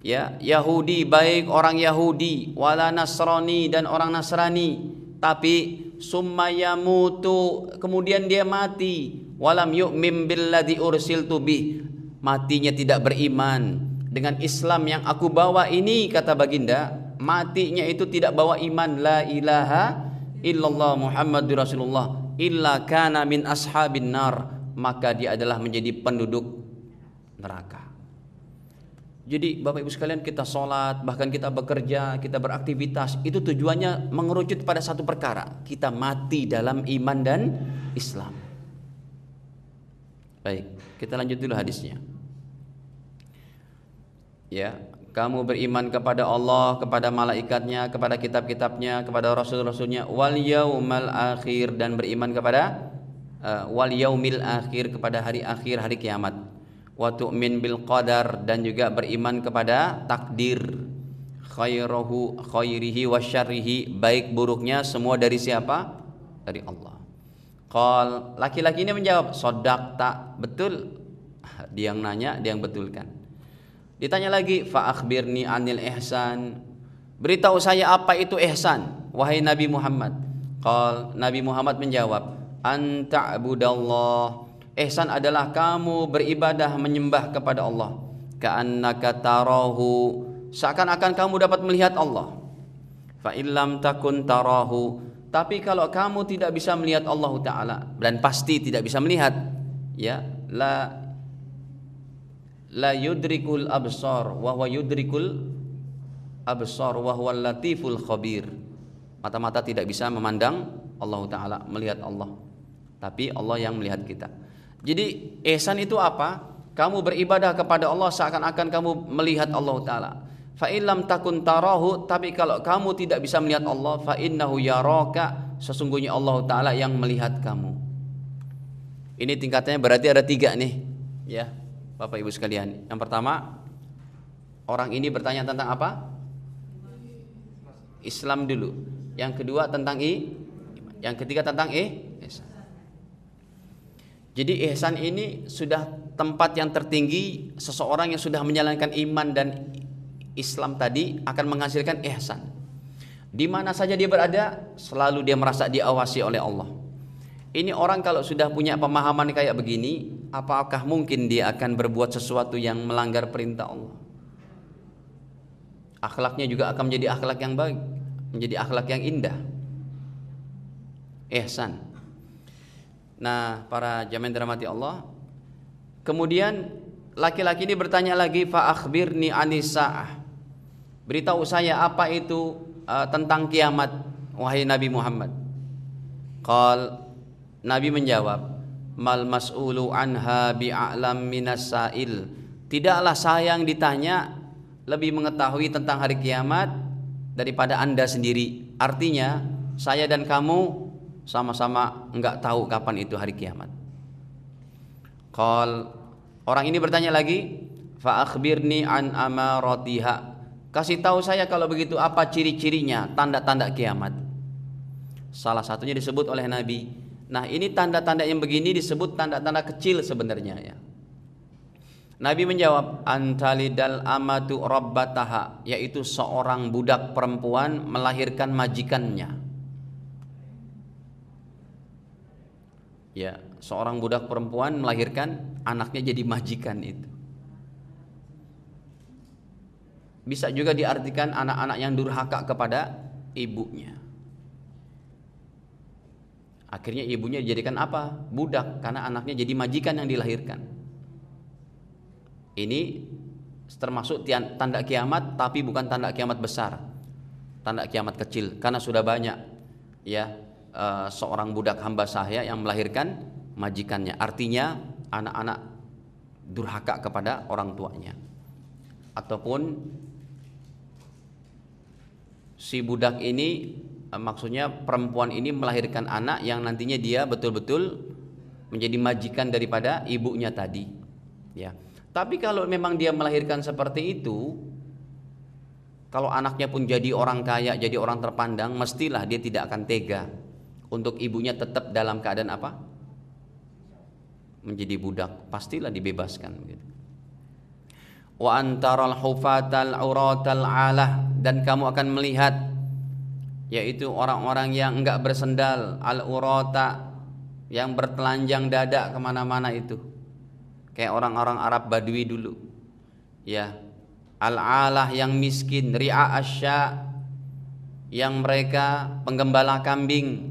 ya Yahudi baik orang Yahudi wala Nasrani dan orang Nasrani tapi summayamutu kemudian dia mati walam yu'min billadhi ursiltu bih matinya tidak beriman dengan Islam yang aku bawa ini kata baginda matinya itu tidak bawa iman la ilaha illallah Muhammadur Rasulullah illa kana min ashabin nar maka dia adalah menjadi penduduk neraka. Jadi Bapak Ibu sekalian kita sholat, bahkan kita bekerja, kita beraktivitas, itu tujuannya mengerucut pada satu perkara. Kita mati dalam iman dan Islam. Baik, kita lanjut dulu hadisnya. Ya, kamu beriman kepada Allah, kepada malaikatnya, kepada kitab-kitabnya, kepada rasul-rasulnya, wal yaumil akhir dan beriman kepada uh, wal yaumil akhir kepada hari akhir hari kiamat. Wa tu'min bil qadar dan juga beriman kepada takdir khairuhu khairihi syarrihi baik buruknya semua dari siapa? Dari Allah. Qal laki-laki ini menjawab, "Shaddaqta." Betul. Dia yang nanya, dia yang betulkan. Ditanya lagi, fa'akhbirni anil ihsan. Beritahu saya apa itu ihsan, wahai Nabi Muhammad. Qal, Nabi Muhammad menjawab, anta'budallah. Ihsan adalah kamu beribadah menyembah kepada Allah. Ka'annaka tarahu. Seakan-akan kamu dapat melihat Allah. Fa'illam takun tarahu. Tapi kalau kamu tidak bisa melihat Allah Ta'ala dan pasti tidak bisa melihat, ya la la yudrikul absar wa huwa yudrikul absar wa huwa latiful khabir mata-mata tidak bisa memandang Allah taala melihat Allah tapi Allah yang melihat kita jadi ihsan itu apa kamu beribadah kepada Allah seakan-akan kamu melihat Allah taala fa illam takun tarahu tapi kalau kamu tidak bisa melihat Allah fa innahu yaraka sesungguhnya Allah taala yang melihat kamu ini tingkatannya berarti ada tiga nih ya Bapak Ibu sekalian. Yang pertama, orang ini bertanya tentang apa? Islam dulu. Yang kedua tentang i, yang ketiga tentang eh Jadi ihsan ini sudah tempat yang tertinggi seseorang yang sudah menjalankan iman dan Islam tadi akan menghasilkan ihsan. Di mana saja dia berada, selalu dia merasa diawasi oleh Allah. Ini orang kalau sudah punya pemahaman kayak begini, apakah mungkin dia akan berbuat sesuatu yang melanggar perintah Allah akhlaknya juga akan menjadi akhlak yang baik menjadi akhlak yang indah ihsan nah para jamin dirahmati Allah kemudian laki-laki ini bertanya lagi fa akhbirni anisa'ah beritahu saya apa itu uh, tentang kiamat wahai Nabi Muhammad qal Nabi menjawab mal mas'ulu anha bi'alam minas sa'il tidaklah sayang ditanya lebih mengetahui tentang hari kiamat daripada anda sendiri artinya saya dan kamu sama-sama enggak tahu kapan itu hari kiamat Kal orang ini bertanya lagi fa akhbirni an amaratiha kasih tahu saya kalau begitu apa ciri-cirinya tanda-tanda kiamat salah satunya disebut oleh nabi Nah, ini tanda-tanda yang begini disebut tanda-tanda kecil sebenarnya ya. Nabi menjawab antalidal amatu rabbataha yaitu seorang budak perempuan melahirkan majikannya. Ya, seorang budak perempuan melahirkan anaknya jadi majikan itu. Bisa juga diartikan anak-anak yang durhaka kepada ibunya. Akhirnya ibunya dijadikan apa? Budak karena anaknya jadi majikan yang dilahirkan. Ini termasuk tanda kiamat tapi bukan tanda kiamat besar. Tanda kiamat kecil karena sudah banyak ya eh, seorang budak hamba saya yang melahirkan majikannya. Artinya anak-anak durhaka kepada orang tuanya. Ataupun si budak ini Eh, maksudnya perempuan ini melahirkan anak yang nantinya dia betul-betul menjadi majikan daripada ibunya tadi ya tapi kalau memang dia melahirkan seperti itu kalau anaknya pun jadi orang kaya jadi orang terpandang mestilah dia tidak akan tega untuk ibunya tetap dalam keadaan apa menjadi budak pastilah dibebaskan gitu wa antaral hufatal uratal alah dan kamu akan melihat yaitu orang-orang yang enggak bersendal al urota yang bertelanjang dada kemana-mana itu kayak orang-orang Arab Badui dulu ya al-alah yang miskin ria asya yang mereka penggembala kambing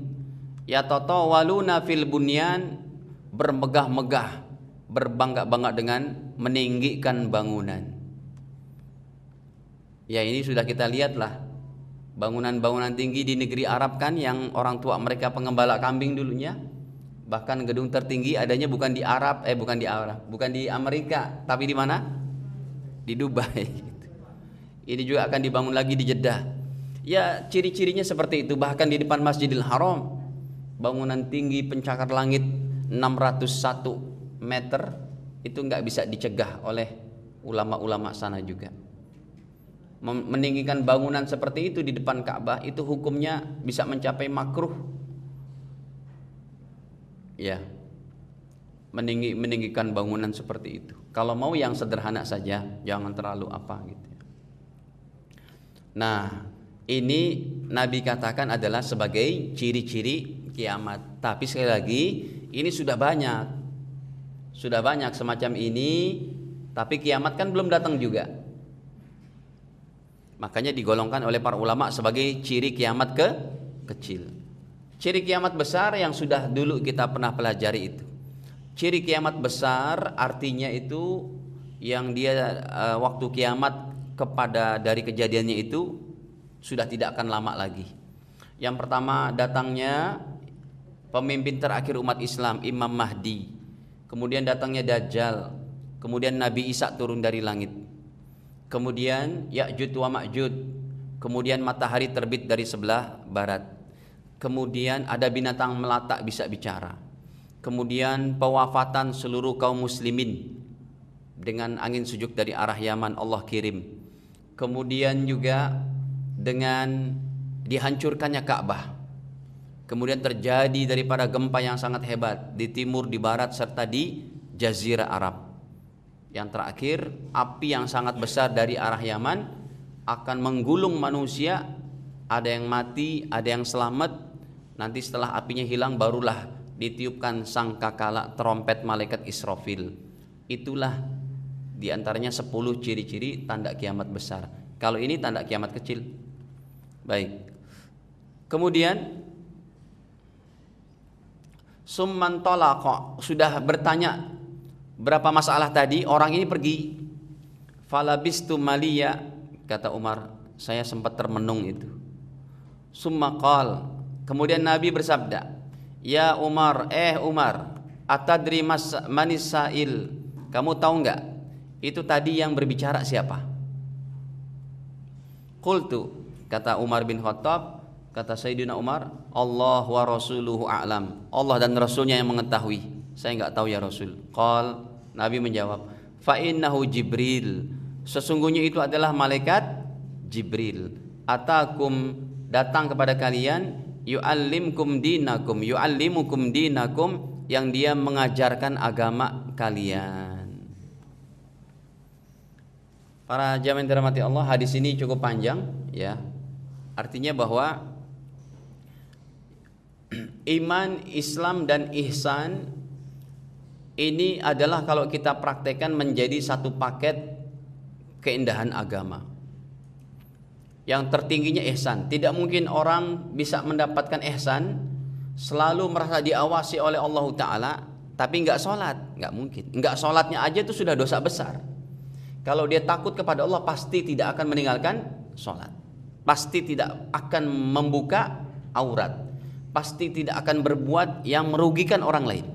ya waluna fil bunyan bermegah-megah berbangga-bangga dengan meninggikan bangunan ya ini sudah kita lihat lah bangunan-bangunan tinggi di negeri Arab kan yang orang tua mereka pengembala kambing dulunya bahkan gedung tertinggi adanya bukan di Arab eh bukan di Arab bukan di Amerika tapi di mana di Dubai ini juga akan dibangun lagi di Jeddah ya ciri-cirinya seperti itu bahkan di depan Masjidil Haram bangunan tinggi pencakar langit 601 meter itu nggak bisa dicegah oleh ulama-ulama sana juga meninggikan bangunan seperti itu di depan Ka'bah itu hukumnya bisa mencapai makruh ya meninggi meninggikan bangunan seperti itu kalau mau yang sederhana saja jangan terlalu apa gitu ya. nah ini Nabi katakan adalah sebagai ciri-ciri kiamat tapi sekali lagi ini sudah banyak sudah banyak semacam ini tapi kiamat kan belum datang juga Makanya digolongkan oleh para ulama sebagai ciri kiamat ke kecil. Ciri kiamat besar yang sudah dulu kita pernah pelajari itu. Ciri kiamat besar artinya itu yang dia uh, waktu kiamat kepada dari kejadiannya itu sudah tidak akan lama lagi. Yang pertama datangnya pemimpin terakhir umat Islam Imam Mahdi. Kemudian datangnya Dajjal, kemudian Nabi Isa turun dari langit kemudian Ya'jud wa Ma'jud, kemudian matahari terbit dari sebelah barat, kemudian ada binatang melata bisa bicara, kemudian pewafatan seluruh kaum muslimin dengan angin sejuk dari arah Yaman Allah kirim, kemudian juga dengan dihancurkannya Ka'bah. Kemudian terjadi daripada gempa yang sangat hebat di timur, di barat serta di jazirah Arab yang terakhir, api yang sangat besar dari arah Yaman akan menggulung manusia, ada yang mati, ada yang selamat. Nanti setelah apinya hilang barulah ditiupkan sangkakala trompet malaikat Israfil. Itulah diantaranya 10 ciri-ciri tanda kiamat besar. Kalau ini tanda kiamat kecil. Baik. Kemudian Summan kok sudah bertanya berapa masalah tadi orang ini pergi falabistu maliya kata Umar saya sempat termenung itu summa qal kemudian Nabi bersabda ya Umar eh Umar atadri mas manisail kamu tahu enggak itu tadi yang berbicara siapa qultu kata Umar bin Khattab kata Sayyidina Umar Allah wa rasuluhu a'lam Allah dan rasulnya yang mengetahui saya enggak tahu ya Rasul qal Nabi menjawab, fa'innahu Jibril. Sesungguhnya itu adalah malaikat Jibril. Atakum datang kepada kalian yu'allimkum dinakum yu'allimukum dinakum yang dia mengajarkan agama kalian. Para jamin yang dirahmati Allah, hadis ini cukup panjang ya. Artinya bahwa iman, Islam dan ihsan ini adalah kalau kita praktekkan menjadi satu paket keindahan agama. Yang tertingginya ihsan. Tidak mungkin orang bisa mendapatkan ihsan selalu merasa diawasi oleh Allah Ta'ala tapi nggak sholat, nggak mungkin. Nggak sholatnya aja itu sudah dosa besar. Kalau dia takut kepada Allah pasti tidak akan meninggalkan sholat. Pasti tidak akan membuka aurat. Pasti tidak akan berbuat yang merugikan orang lain.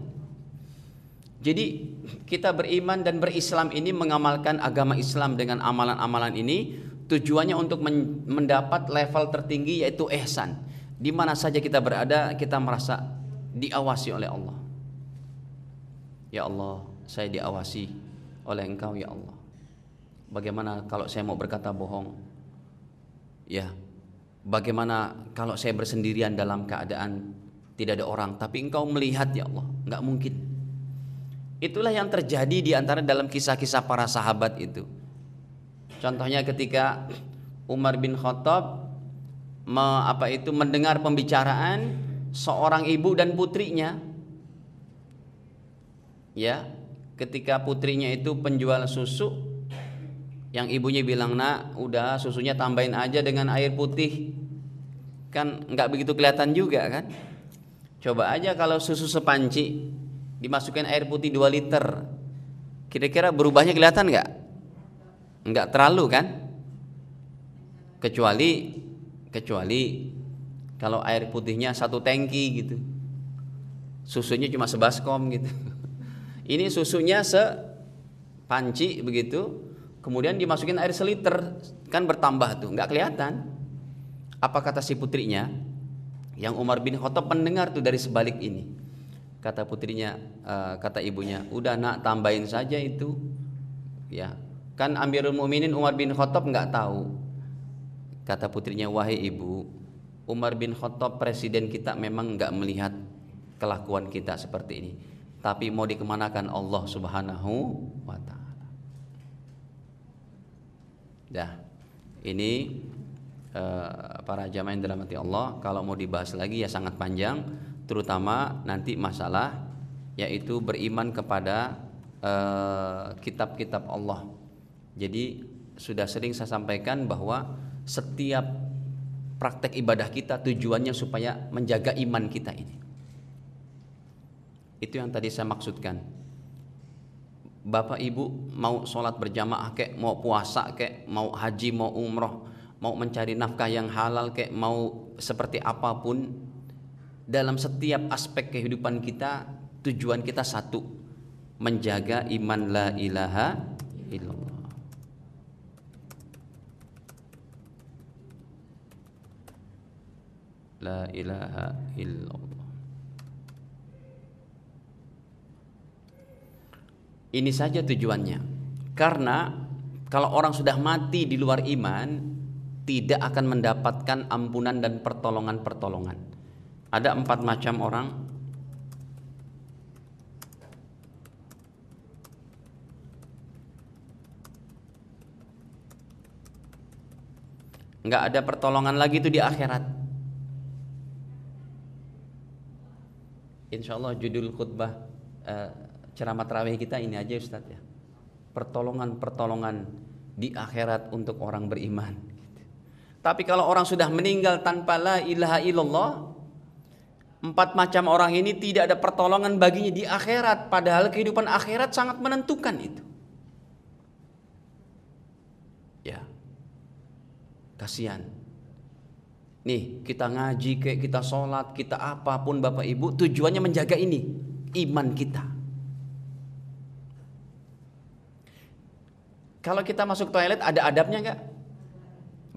Jadi kita beriman dan berislam ini mengamalkan agama Islam dengan amalan-amalan ini tujuannya untuk mendapat level tertinggi yaitu ihsan. Di mana saja kita berada kita merasa diawasi oleh Allah. Ya Allah, saya diawasi oleh Engkau ya Allah. Bagaimana kalau saya mau berkata bohong? Ya. Bagaimana kalau saya bersendirian dalam keadaan tidak ada orang tapi Engkau melihat ya Allah? Enggak mungkin Itulah yang terjadi di antara dalam kisah-kisah para sahabat itu. Contohnya ketika Umar bin Khattab me, apa itu mendengar pembicaraan seorang ibu dan putrinya. Ya, ketika putrinya itu penjual susu yang ibunya bilang nak udah susunya tambahin aja dengan air putih kan nggak begitu kelihatan juga kan coba aja kalau susu sepanci dimasukin air putih 2 liter kira-kira berubahnya kelihatan nggak nggak terlalu kan kecuali kecuali kalau air putihnya satu tangki gitu susunya cuma sebaskom gitu ini susunya sepanci begitu kemudian dimasukin air seliter kan bertambah tuh nggak kelihatan apa kata si putrinya yang Umar bin Khattab mendengar tuh dari sebalik ini kata putrinya eh, kata ibunya udah nak tambahin saja itu ya kan Amirul Mukminin Umar bin Khattab nggak tahu kata putrinya wahai ibu Umar bin Khattab presiden kita memang nggak melihat kelakuan kita seperti ini tapi mau dikemanakan Allah Subhanahu wa taala. ya Ini eh, para jamaah yang dirahmati Allah, kalau mau dibahas lagi ya sangat panjang terutama nanti masalah yaitu beriman kepada eh, kitab-kitab uh, Allah. Jadi sudah sering saya sampaikan bahwa setiap praktek ibadah kita tujuannya supaya menjaga iman kita ini. Itu yang tadi saya maksudkan. Bapak Ibu mau sholat berjamaah kek, mau puasa kek, mau haji, mau umroh, mau mencari nafkah yang halal kek, mau seperti apapun dalam setiap aspek kehidupan kita tujuan kita satu menjaga iman la ilaha illallah la ilaha illallah ini saja tujuannya karena kalau orang sudah mati di luar iman tidak akan mendapatkan ampunan dan pertolongan-pertolongan ada empat macam orang nggak ada pertolongan lagi itu di akhirat. Insya Allah judul khutbah uh, ceramah terawih kita ini aja Ustadz ya. Pertolongan-pertolongan di akhirat untuk orang beriman. Tapi kalau orang sudah meninggal tanpa la ilaha illallah, Empat macam orang ini tidak ada pertolongan baginya di akhirat, padahal kehidupan akhirat sangat menentukan itu. Ya, kasihan. Nih, kita ngaji, kayak kita sholat, kita apapun Bapak Ibu, tujuannya menjaga ini, iman kita. Kalau kita masuk toilet ada adabnya nggak?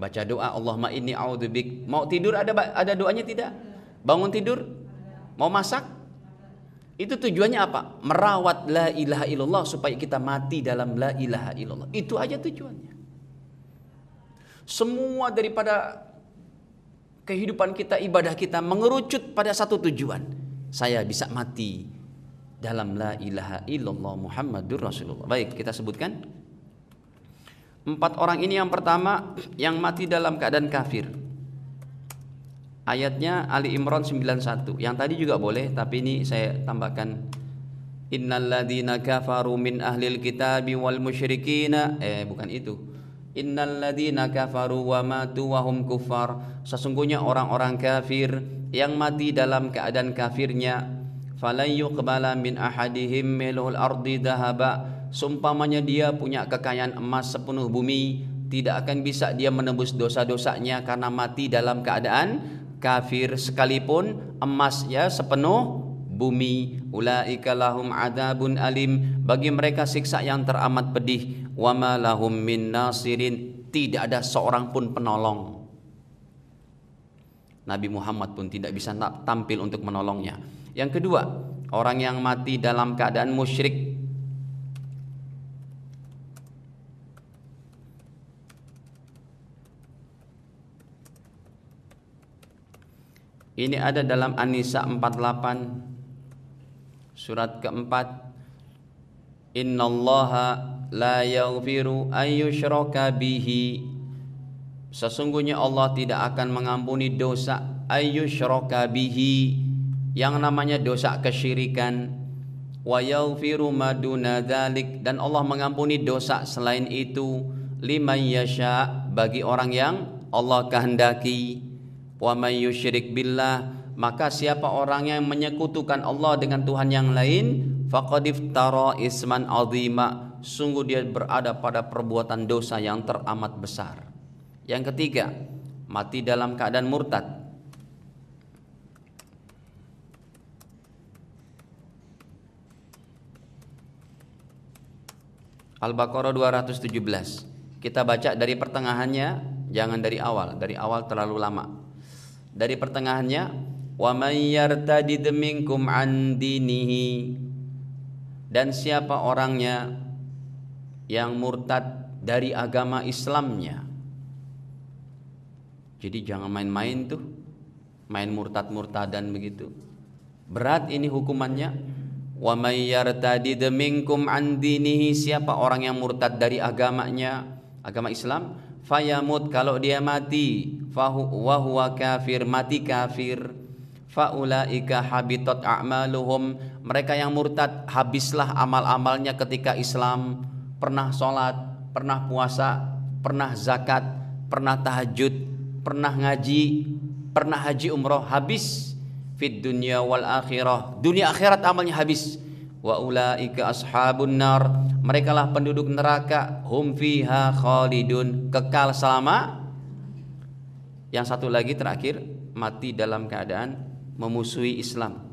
Baca doa, Allahumma inni a'udzubik. Mau tidur ada ada doanya tidak? Bangun tidur Mau masak? Itu tujuannya apa? Merawat la ilaha illallah supaya kita mati dalam la ilaha illallah. Itu aja tujuannya. Semua daripada kehidupan kita, ibadah kita mengerucut pada satu tujuan. Saya bisa mati dalam la ilaha illallah Muhammadur Rasulullah. Baik, kita sebutkan. Empat orang ini yang pertama yang mati dalam keadaan kafir ayatnya Ali Imran 91 yang tadi juga boleh tapi ini saya tambahkan innalladzina kafaru min ahlil kitabi wal musyrikina eh bukan itu innalladzina kafaru wa matu wa hum kuffar sesungguhnya orang-orang kafir yang mati dalam keadaan kafirnya falan yuqbala min ahadihim milhul ardi dahaba sumpamanya dia punya kekayaan emas sepenuh bumi tidak akan bisa dia menembus dosa-dosanya karena mati dalam keadaan kafir sekalipun emas ya sepenuh bumi ulaika lahum adabun alim bagi mereka siksa yang teramat pedih wama lahum min nasirin tidak ada seorang pun penolong Nabi Muhammad pun tidak bisa tampil untuk menolongnya yang kedua orang yang mati dalam keadaan musyrik Ini ada dalam An-Nisa 48 surat keempat. Innallaha la yaghfiru ayyushraka bihi. Sesungguhnya Allah tidak akan mengampuni dosa ayyushraka bihi yang namanya dosa kesyirikan wa yaghfiru maduna dzalik dan Allah mengampuni dosa selain itu liman yasha bagi orang yang Allah kehendaki. Wa may yusyrik billah maka siapa orang yang menyekutukan Allah dengan Tuhan yang lain faqad iftara isman azima sungguh dia berada pada perbuatan dosa yang teramat besar. Yang ketiga, mati dalam keadaan murtad. Al-Baqarah 217. Kita baca dari pertengahannya, jangan dari awal. Dari awal terlalu lama dari pertengahannya wa may yartadid minkum an dinihi dan siapa orangnya yang murtad dari agama Islamnya jadi jangan main-main tuh main murtad-murtadan begitu berat ini hukumannya wa may yartadid minkum an dinihi siapa orang yang murtad dari agamanya agama Islam fayamut kalau dia mati fahu wa kafir mati kafir faulaika habitat a'maluhum mereka yang murtad habislah amal-amalnya ketika Islam pernah sholat pernah puasa pernah zakat pernah tahajud pernah ngaji pernah haji umroh habis fit dunia wal akhirah dunia akhirat amalnya habis wa ulaika ashabun nar mereka lah penduduk neraka hum fiha khalidun kekal selama yang satu lagi terakhir mati dalam keadaan memusuhi Islam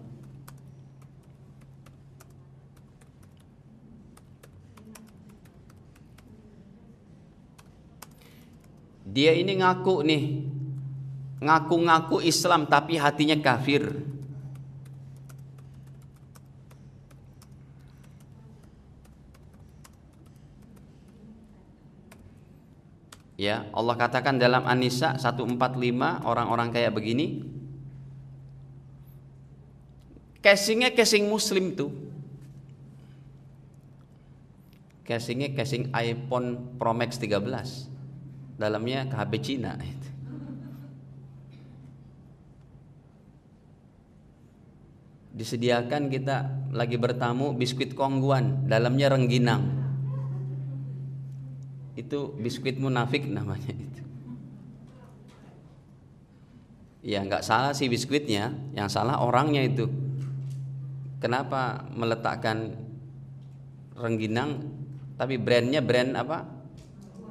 dia ini ngaku nih ngaku-ngaku Islam tapi hatinya kafir Ya, Allah katakan dalam An-Nisa 145 orang-orang kayak begini. Casingnya casing muslim tuh. Casingnya casing iPhone Pro Max 13. Dalamnya HP Cina Disediakan kita lagi bertamu biskuit kongguan, dalamnya rengginang itu biskuit munafik namanya itu ya nggak salah sih biskuitnya yang salah orangnya itu kenapa meletakkan rengginang tapi brandnya brand apa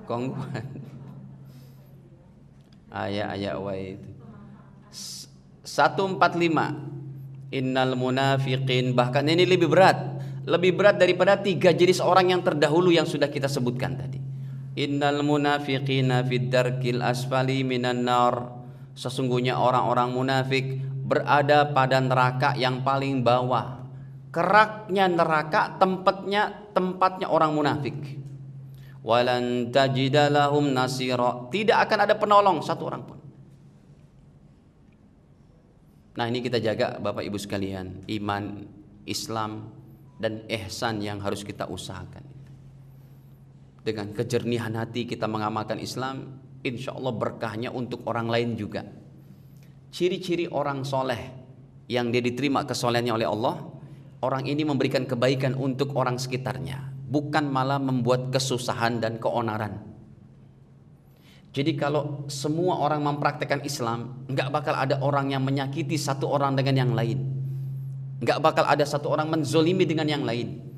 kongguan ayah ayah wa itu 145 innal munafiqin bahkan ini lebih berat lebih berat daripada tiga jenis orang yang terdahulu yang sudah kita sebutkan tadi Innal munafiqina fid darkil asfali minan nar. Sesungguhnya orang-orang munafik berada pada neraka yang paling bawah. Keraknya neraka, tempatnya tempatnya orang munafik. Walan tajidalahum nasira. Tidak akan ada penolong satu orang pun. Nah, ini kita jaga Bapak Ibu sekalian, iman, Islam dan ihsan yang harus kita usahakan dengan kejernihan hati kita mengamalkan Islam, insya Allah berkahnya untuk orang lain juga. Ciri-ciri orang soleh yang dia diterima kesolehannya oleh Allah, orang ini memberikan kebaikan untuk orang sekitarnya, bukan malah membuat kesusahan dan keonaran. Jadi kalau semua orang mempraktekkan Islam, nggak bakal ada orang yang menyakiti satu orang dengan yang lain. Nggak bakal ada satu orang menzolimi dengan yang lain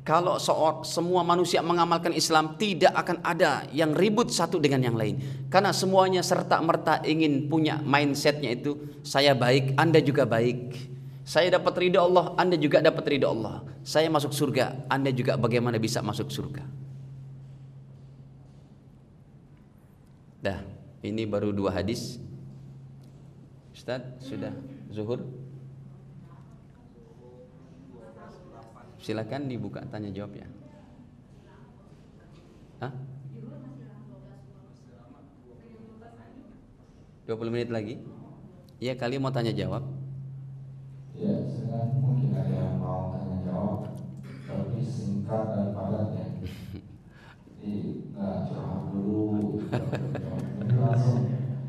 kalau semua manusia mengamalkan Islam tidak akan ada yang ribut satu dengan yang lain karena semuanya serta merta ingin punya mindsetnya itu saya baik anda juga baik saya dapat ridho Allah anda juga dapat ridho Allah saya masuk surga anda juga bagaimana bisa masuk surga dah ini baru dua hadis Ustaz sudah zuhur Silakan dibuka tanya jawab ya. Hah? 20 menit lagi? Iya kali mau tanya jawab. Ya, sekarang mungkin ada yang mau tanya jawab, tapi singkat dan padat ya. Jadi nggak curhat dulu, langsung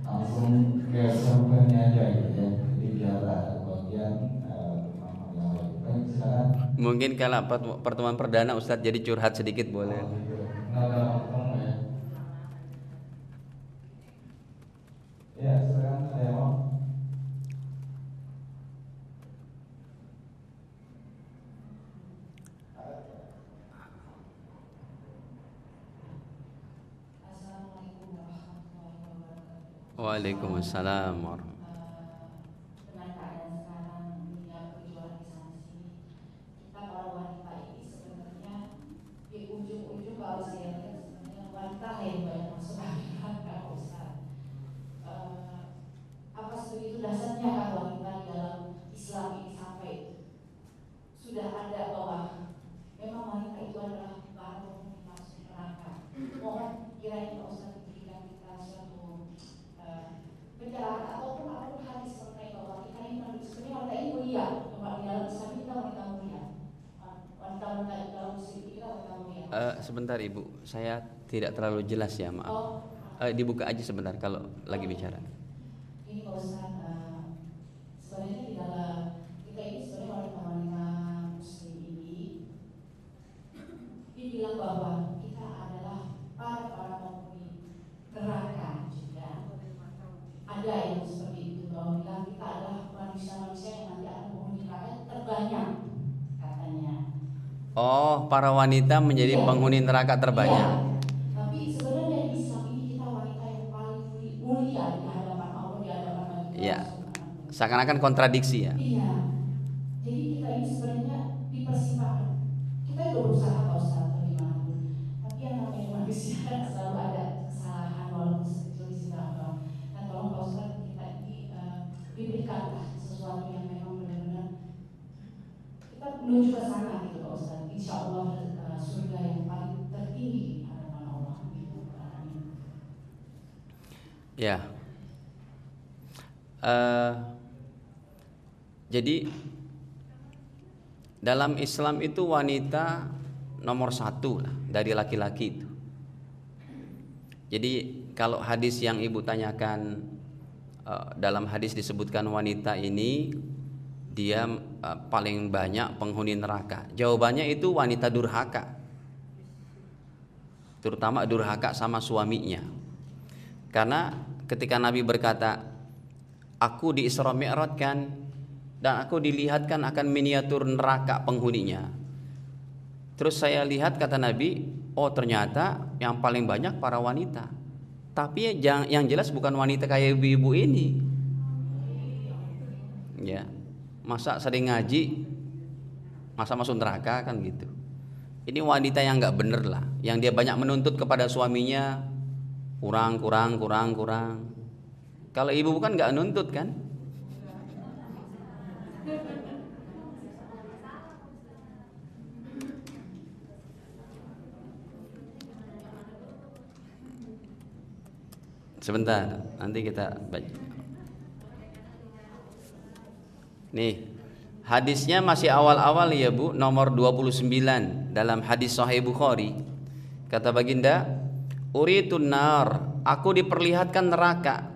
langsung ke sampainya aja. Ya. Mungkin kalau pertemuan perdana Ustadz jadi curhat sedikit boleh. Oh, iya. nah, nah, nah, ya, silakan ada Waalaikumsalam warahmatullahi wabarakatuh. begitu dasarnya kan wanita di dalam Islam ini sampai sudah ada bahwa memang wanita itu adalah baru masuk neraka. Mohon kiranya Pak Ustaz memberikan kita suatu uh, penjelasan ataupun apapun hadis mengenai bahwa kita ini sebenarnya wanita ini mulia, bahwa di dalam Islam kita wanita mulia. Wanita-wanita di dalam Islam kita wanita mulia. Uh, sebentar Ibu, saya tidak terlalu jelas ya, maaf. Oh. Uh, dibuka aja sebentar kalau lagi bicara nggak uh, eh, sebenarnya di dalam kita ini sebenarnya wanita-wanita muslim ini dibilang bahwa kita adalah para para penghuni neraka juga ada yang seperti itu bahwa bilang kita adalah manusia-manusia yang nanti akan penghuni neraka terbanyak katanya. Oh, para wanita menjadi ya. penghuni neraka terbanyak. Ya. Seakan-akan kontradiksi ya. Iya. Jadi kita ini sebenarnya dipersimpangkan. Kita itu berusaha Pak Ustaz bagaimanapun. Tapi yang namanya manusia kan selalu ada kesalahan walaupun sekecil di sila Allah. Nah tolong Pak Ustaz kita ini uh, diberikan sesuatu yang memang benar-benar kita menuju ke sana gitu Pak Ustaz. Insya Allah uh, surga yang paling tertinggi harapan Allah. Gitu. Ya. Yeah. Uh, jadi dalam Islam itu wanita nomor satu lah dari laki-laki itu. Jadi kalau hadis yang ibu tanyakan eh, dalam hadis disebutkan wanita ini dia eh, paling banyak penghuni neraka. Jawabannya itu wanita durhaka. Terutama durhaka sama suaminya. Karena ketika Nabi berkata, "Aku di Isra kan dan aku dilihatkan akan miniatur neraka penghuninya. Terus saya lihat kata Nabi, oh ternyata yang paling banyak para wanita. Tapi yang, yang jelas bukan wanita kayak ibu-ibu ini. Ya, masa sering ngaji, masa masuk neraka kan gitu. Ini wanita yang nggak bener lah, yang dia banyak menuntut kepada suaminya kurang, kurang, kurang, kurang. Kalau ibu bukan nggak nuntut kan? Sebentar, nanti kita baca. Nih, hadisnya masih awal-awal ya Bu, nomor 29 dalam hadis Sahih Bukhari. Kata Baginda, "Uritun nar, aku diperlihatkan neraka."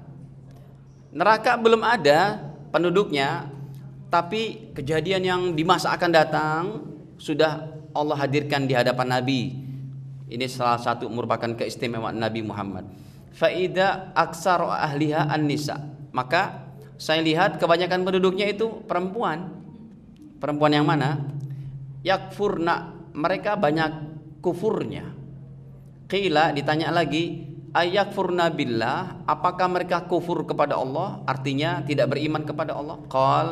Neraka belum ada penduduknya, tapi kejadian yang di masa akan datang sudah Allah hadirkan di hadapan Nabi. Ini salah satu merupakan keistimewaan Nabi Muhammad faida aksar ahliha an-nisa. Maka saya lihat kebanyakan penduduknya itu perempuan. Perempuan yang mana? Yakfurna, mereka banyak kufurnya. Qila ditanya lagi, ayakfurna billah, apakah mereka kufur kepada Allah? Artinya tidak beriman kepada Allah. Qal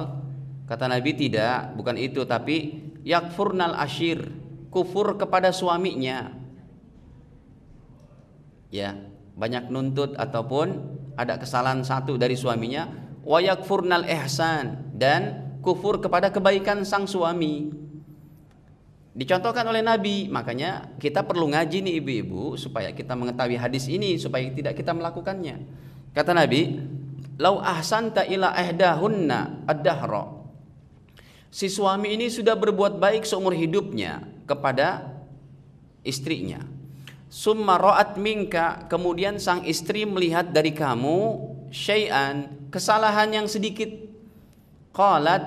kata Nabi tidak, bukan itu tapi yakfurnal ashir, kufur kepada suaminya. Ya, banyak nuntut ataupun ada kesalahan satu dari suaminya wayak furnal ihsan dan kufur kepada kebaikan sang suami dicontohkan oleh Nabi makanya kita perlu ngaji nih ibu-ibu supaya kita mengetahui hadis ini supaya tidak kita melakukannya kata Nabi lau ta ila ehdahunna adahro si suami ini sudah berbuat baik seumur hidupnya kepada istrinya summa ra'at minka kemudian sang istri melihat dari kamu syai'an kesalahan yang sedikit qalat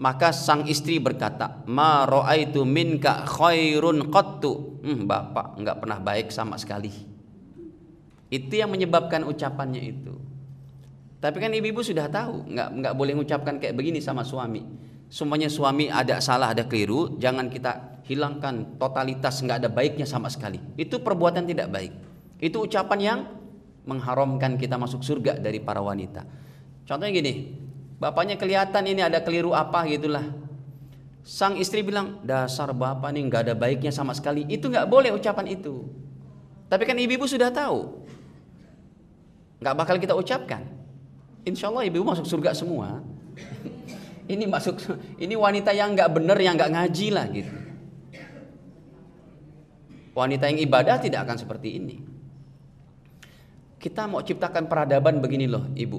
maka sang istri berkata ma ra'aitu minka khairun qattu hmm, bapak nggak pernah baik sama sekali itu yang menyebabkan ucapannya itu tapi kan ibu-ibu sudah tahu nggak nggak boleh mengucapkan kayak begini sama suami semuanya suami ada salah ada keliru jangan kita hilangkan totalitas nggak ada baiknya sama sekali itu perbuatan tidak baik itu ucapan yang mengharamkan kita masuk surga dari para wanita contohnya gini bapaknya kelihatan ini ada keliru apa gitulah sang istri bilang dasar bapak nih nggak ada baiknya sama sekali itu nggak boleh ucapan itu tapi kan ibu-ibu sudah tahu nggak bakal kita ucapkan insya Allah ibu-ibu masuk surga semua ini masuk ini wanita yang nggak bener yang nggak ngaji lah gitu Wanita yang ibadah tidak akan seperti ini. Kita mau ciptakan peradaban begini loh, Ibu.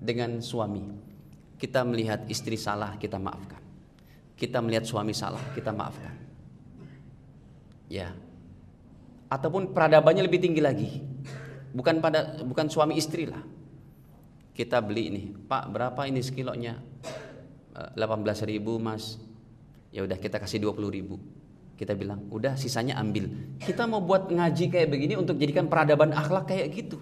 Dengan suami. Kita melihat istri salah, kita maafkan. Kita melihat suami salah, kita maafkan. Ya. Ataupun peradabannya lebih tinggi lagi. Bukan pada bukan suami istri lah. Kita beli ini, Pak, berapa ini sekilonya? 18.000, eh, Mas. Ya udah kita kasih 20.000. Kita bilang, udah sisanya ambil. Kita mau buat ngaji kayak begini untuk jadikan peradaban akhlak kayak gitu.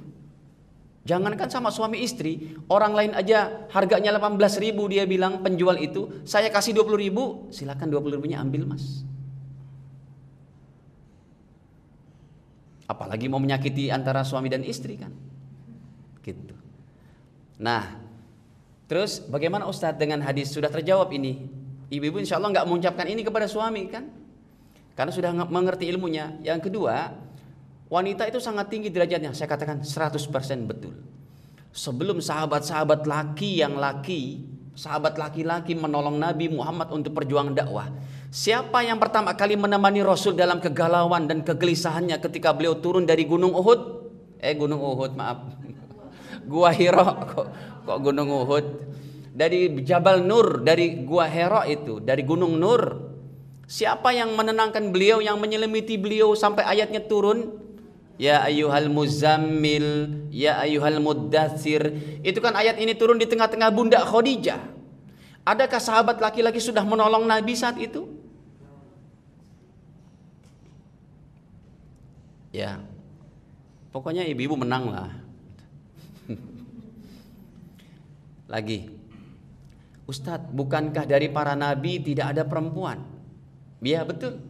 Jangankan sama suami istri, orang lain aja harganya 18 ribu dia bilang penjual itu, saya kasih 20 ribu, silakan 20 ribunya ambil mas. Apalagi mau menyakiti antara suami dan istri kan. Gitu. Nah, terus bagaimana Ustadz dengan hadis sudah terjawab ini? Ibu-ibu insya Allah nggak mengucapkan ini kepada suami kan? Karena sudah mengerti ilmunya. Yang kedua, wanita itu sangat tinggi derajatnya. Saya katakan 100% betul. Sebelum sahabat-sahabat laki yang laki, sahabat laki-laki menolong Nabi Muhammad untuk perjuangan dakwah. Siapa yang pertama kali menemani Rasul dalam kegalauan dan kegelisahannya ketika beliau turun dari Gunung Uhud? Eh Gunung Uhud, maaf. Gua Hiro kok, kok Gunung Uhud? Dari Jabal Nur, dari Gua Hero itu, dari Gunung Nur Siapa yang menenangkan beliau, yang menyelimuti beliau sampai ayatnya turun? Ya ayuhal muzammil, ya ayuhal muddathir. Itu kan ayat ini turun di tengah-tengah bunda Khadijah. Adakah sahabat laki-laki sudah menolong Nabi saat itu? Ya. Pokoknya ibu-ibu menang lah. Lagi. Ustadz, bukankah dari para nabi tidak ada perempuan? Iya betul.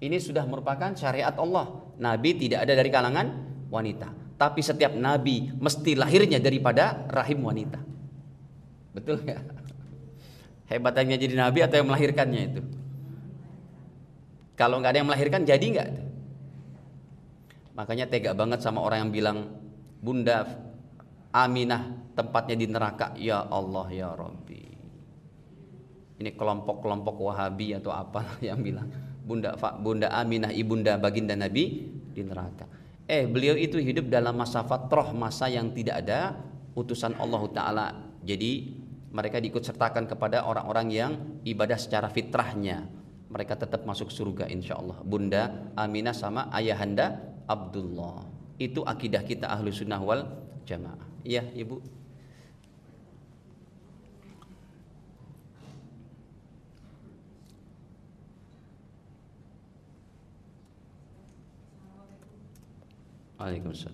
Ini sudah merupakan syariat Allah. Nabi tidak ada dari kalangan wanita. Tapi setiap nabi mesti lahirnya daripada rahim wanita. Betul ya? Hebatnya jadi nabi atau yang melahirkannya itu. Kalau nggak ada yang melahirkan jadi nggak? Makanya tega banget sama orang yang bilang Bunda Aminah tempatnya di neraka. Ya Allah ya Rob ini kelompok-kelompok Wahabi atau apa yang bilang Bunda Bunda Aminah ibunda baginda Nabi di neraka. Eh, beliau itu hidup dalam masa fatrah masa yang tidak ada utusan Allah taala. Jadi mereka diikut sertakan kepada orang-orang yang ibadah secara fitrahnya. Mereka tetap masuk surga insya Allah. Bunda Aminah sama ayahanda Abdullah. Itu akidah kita ahlu sunnah wal jamaah. Iya, Ibu. 阿里哥什。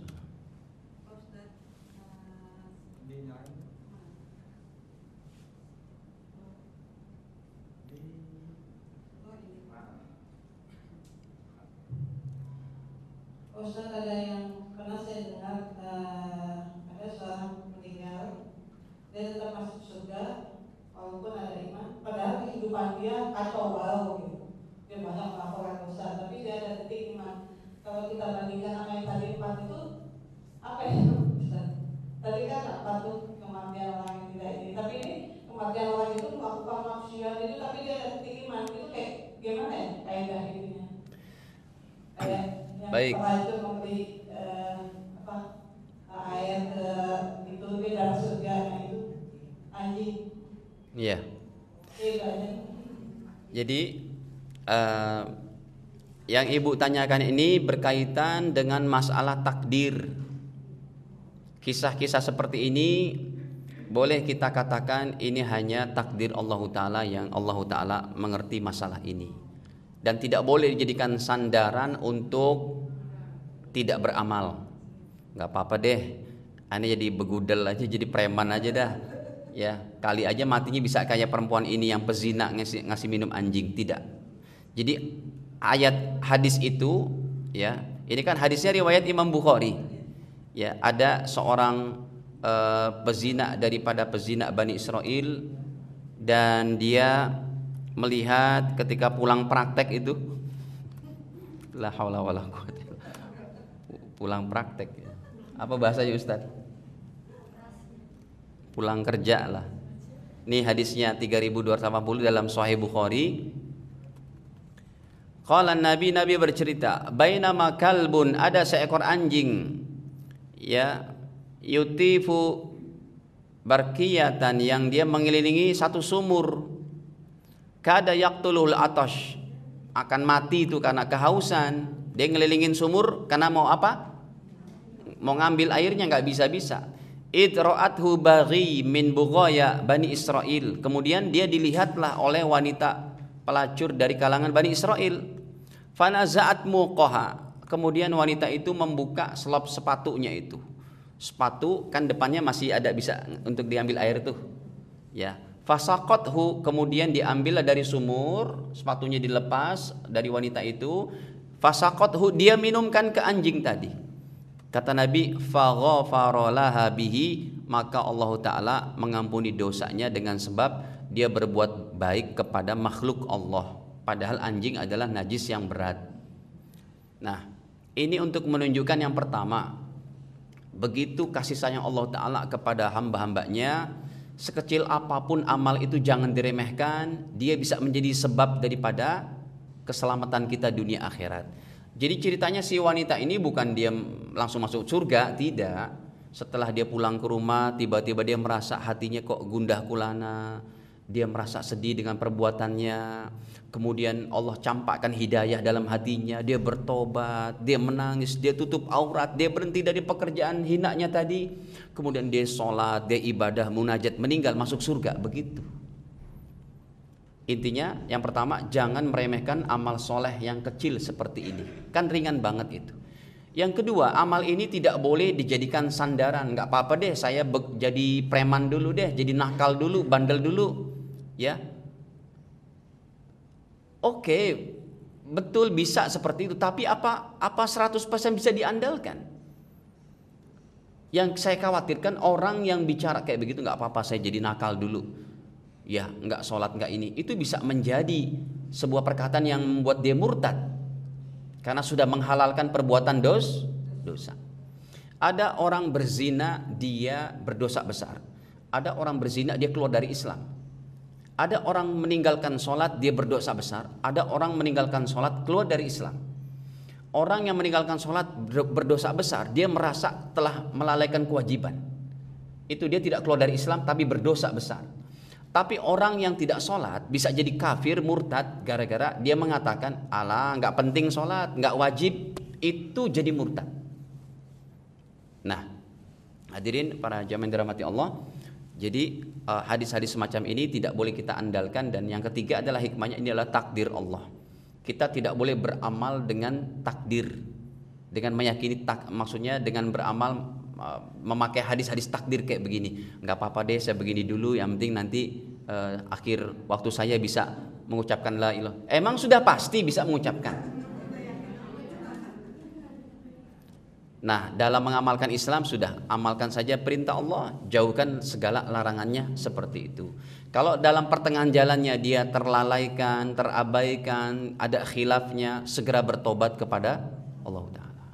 sosial itu tapi dia tinggi kiriman itu kayak gimana ya kaidah ininya kayak gitu ya? baik itu memberi eh, apa air ke itu dia dalam surga nah itu anjing iya, iya jadi uh, yang ibu tanyakan ini berkaitan dengan masalah takdir kisah-kisah seperti ini boleh kita katakan ini hanya takdir Allah Ta'ala yang Allah Ta'ala mengerti masalah ini dan tidak boleh dijadikan sandaran untuk tidak beramal nggak apa-apa deh ini jadi begudel aja jadi preman aja dah ya kali aja matinya bisa kayak perempuan ini yang pezina ngasih, ngasih minum anjing tidak jadi ayat hadis itu ya ini kan hadisnya riwayat Imam Bukhari ya ada seorang Eh, pezina daripada pezina Bani Israel dan dia melihat ketika pulang praktek itu pulang praktek ya. apa bahasanya Ustaz pulang kerja lah ini hadisnya 3280 dalam Sahih Bukhari kala Nabi Nabi bercerita, nama kalbun ada seekor anjing." Ya, yutifu barkiyatan yang dia mengelilingi satu sumur kada yaktulul atas akan mati itu karena kehausan dia ngelilingin sumur karena mau apa mau ngambil airnya nggak bisa bisa idroathu baghi min bugoya bani Israel kemudian dia dilihatlah oleh wanita pelacur dari kalangan bani Israel fana muqaha kemudian wanita itu membuka selop sepatunya itu sepatu kan depannya masih ada bisa untuk diambil air tuh ya fasakothu kemudian diambil dari sumur sepatunya dilepas dari wanita itu fasakothu dia minumkan ke anjing tadi kata Nabi faghafarolaha bihi maka Allah Ta'ala mengampuni dosanya dengan sebab dia berbuat baik kepada makhluk Allah padahal anjing adalah najis yang berat nah ini untuk menunjukkan yang pertama Begitu kasih sayang Allah Ta'ala kepada hamba-hambanya Sekecil apapun amal itu jangan diremehkan Dia bisa menjadi sebab daripada keselamatan kita dunia akhirat Jadi ceritanya si wanita ini bukan dia langsung masuk surga Tidak Setelah dia pulang ke rumah tiba-tiba dia merasa hatinya kok gundah kulana dia merasa sedih dengan perbuatannya kemudian Allah campakkan hidayah dalam hatinya dia bertobat dia menangis dia tutup aurat dia berhenti dari pekerjaan hinanya tadi kemudian dia sholat dia ibadah munajat meninggal masuk surga begitu intinya yang pertama jangan meremehkan amal soleh yang kecil seperti ini kan ringan banget itu yang kedua, amal ini tidak boleh dijadikan sandaran. Nggak apa-apa deh, saya jadi preman dulu deh, jadi nakal dulu, bandel dulu ya oke betul bisa seperti itu tapi apa apa 100% bisa diandalkan yang saya khawatirkan orang yang bicara kayak begitu nggak apa-apa saya jadi nakal dulu ya nggak sholat nggak ini itu bisa menjadi sebuah perkataan yang membuat dia murtad karena sudah menghalalkan perbuatan dos dosa ada orang berzina dia berdosa besar ada orang berzina dia keluar dari Islam ada orang meninggalkan sholat, dia berdosa besar. Ada orang meninggalkan sholat, keluar dari Islam. Orang yang meninggalkan sholat berdosa besar, dia merasa telah melalaikan kewajiban. Itu dia tidak keluar dari Islam, tapi berdosa besar. Tapi orang yang tidak sholat bisa jadi kafir, murtad, gara-gara dia mengatakan, Allah nggak penting sholat, nggak wajib, itu jadi murtad. Nah, hadirin para jamin dirahmati Allah, jadi eh, hadis-hadis semacam ini tidak boleh kita andalkan dan yang ketiga adalah hikmahnya ini adalah takdir Allah. Kita tidak boleh beramal dengan takdir. Dengan meyakini tak maksudnya dengan beramal eh, memakai hadis-hadis takdir kayak begini. nggak apa-apa deh saya begini dulu yang penting nanti uh, akhir waktu saya bisa mengucapkan la ilah. Emang sudah pasti bisa mengucapkan. Nah, dalam mengamalkan Islam sudah amalkan saja perintah Allah, jauhkan segala larangannya seperti itu. Kalau dalam pertengahan jalannya dia terlalaikan, terabaikan, ada khilafnya, segera bertobat kepada Allah taala.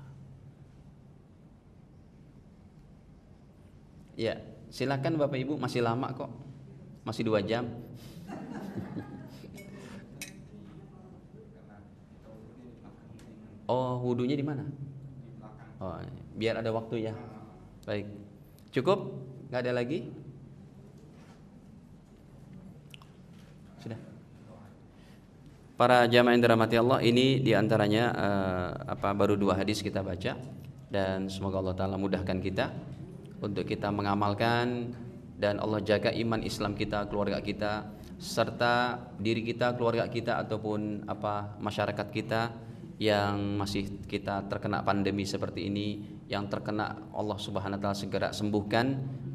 Ya, silakan Bapak Ibu masih lama kok. Masih dua jam. oh, wudhunya di mana? Oh, biar ada waktu ya Baik. Cukup? Nggak ada lagi? Sudah. Para jamaah yang dirahmati Allah, ini diantaranya uh, apa baru dua hadis kita baca dan semoga Allah Taala mudahkan kita untuk kita mengamalkan dan Allah jaga iman Islam kita, keluarga kita serta diri kita, keluarga kita ataupun apa masyarakat kita yang masih kita terkena pandemi seperti ini, yang terkena Allah Subhanahu wa taala segera sembuhkan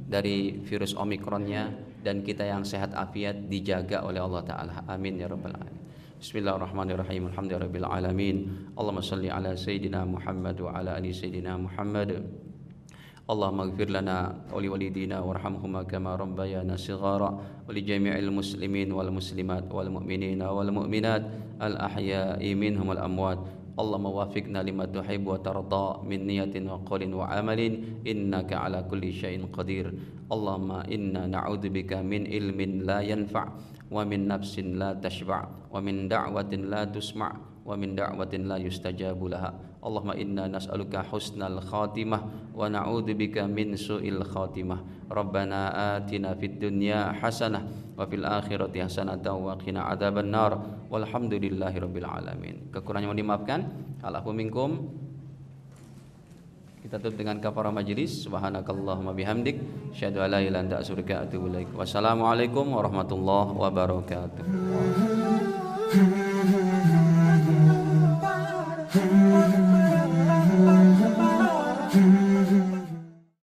dari virus omikronnya dan kita yang sehat afiat dijaga oleh Allah taala. Amin ya rabbal alamin. Bismillahirrahmanirrahim. Alhamdulillahirabbil alamin. Allahumma shalli ala sayidina Muhammad wa ala ali sayidina Muhammad. اللهم اغفر لنا ولوالدينا وارحمهما كما ربيانا صغارا ولجميع المسلمين والمسلمات والمؤمنين والمؤمنات الأحياء منهم والأموات اللهم وافقنا لما تحب وترضى من نية وقول وعمل إنك على كل شيء قدير اللهم إنا نعوذ بك من علم لا ينفع ومن نفس لا تشبع ومن دعوة لا تسمع ومن دعوة لا يستجاب لها Allahumma inna nas'aluka husnal khatimah wa na'udzubika min su'il khatimah. Rabbana atina fid dunya hasanah wa fil akhirati hasanah wa qina adzaban nar. Walhamdulillahi alamin. Kekurangan mohon dimaafkan. Alafu minkum. Kita tutup dengan kafarah majelis. Subhanakallahumma bihamdik, syadu la ilaha illa anta Wassalamualaikum warahmatullahi wabarakatuh.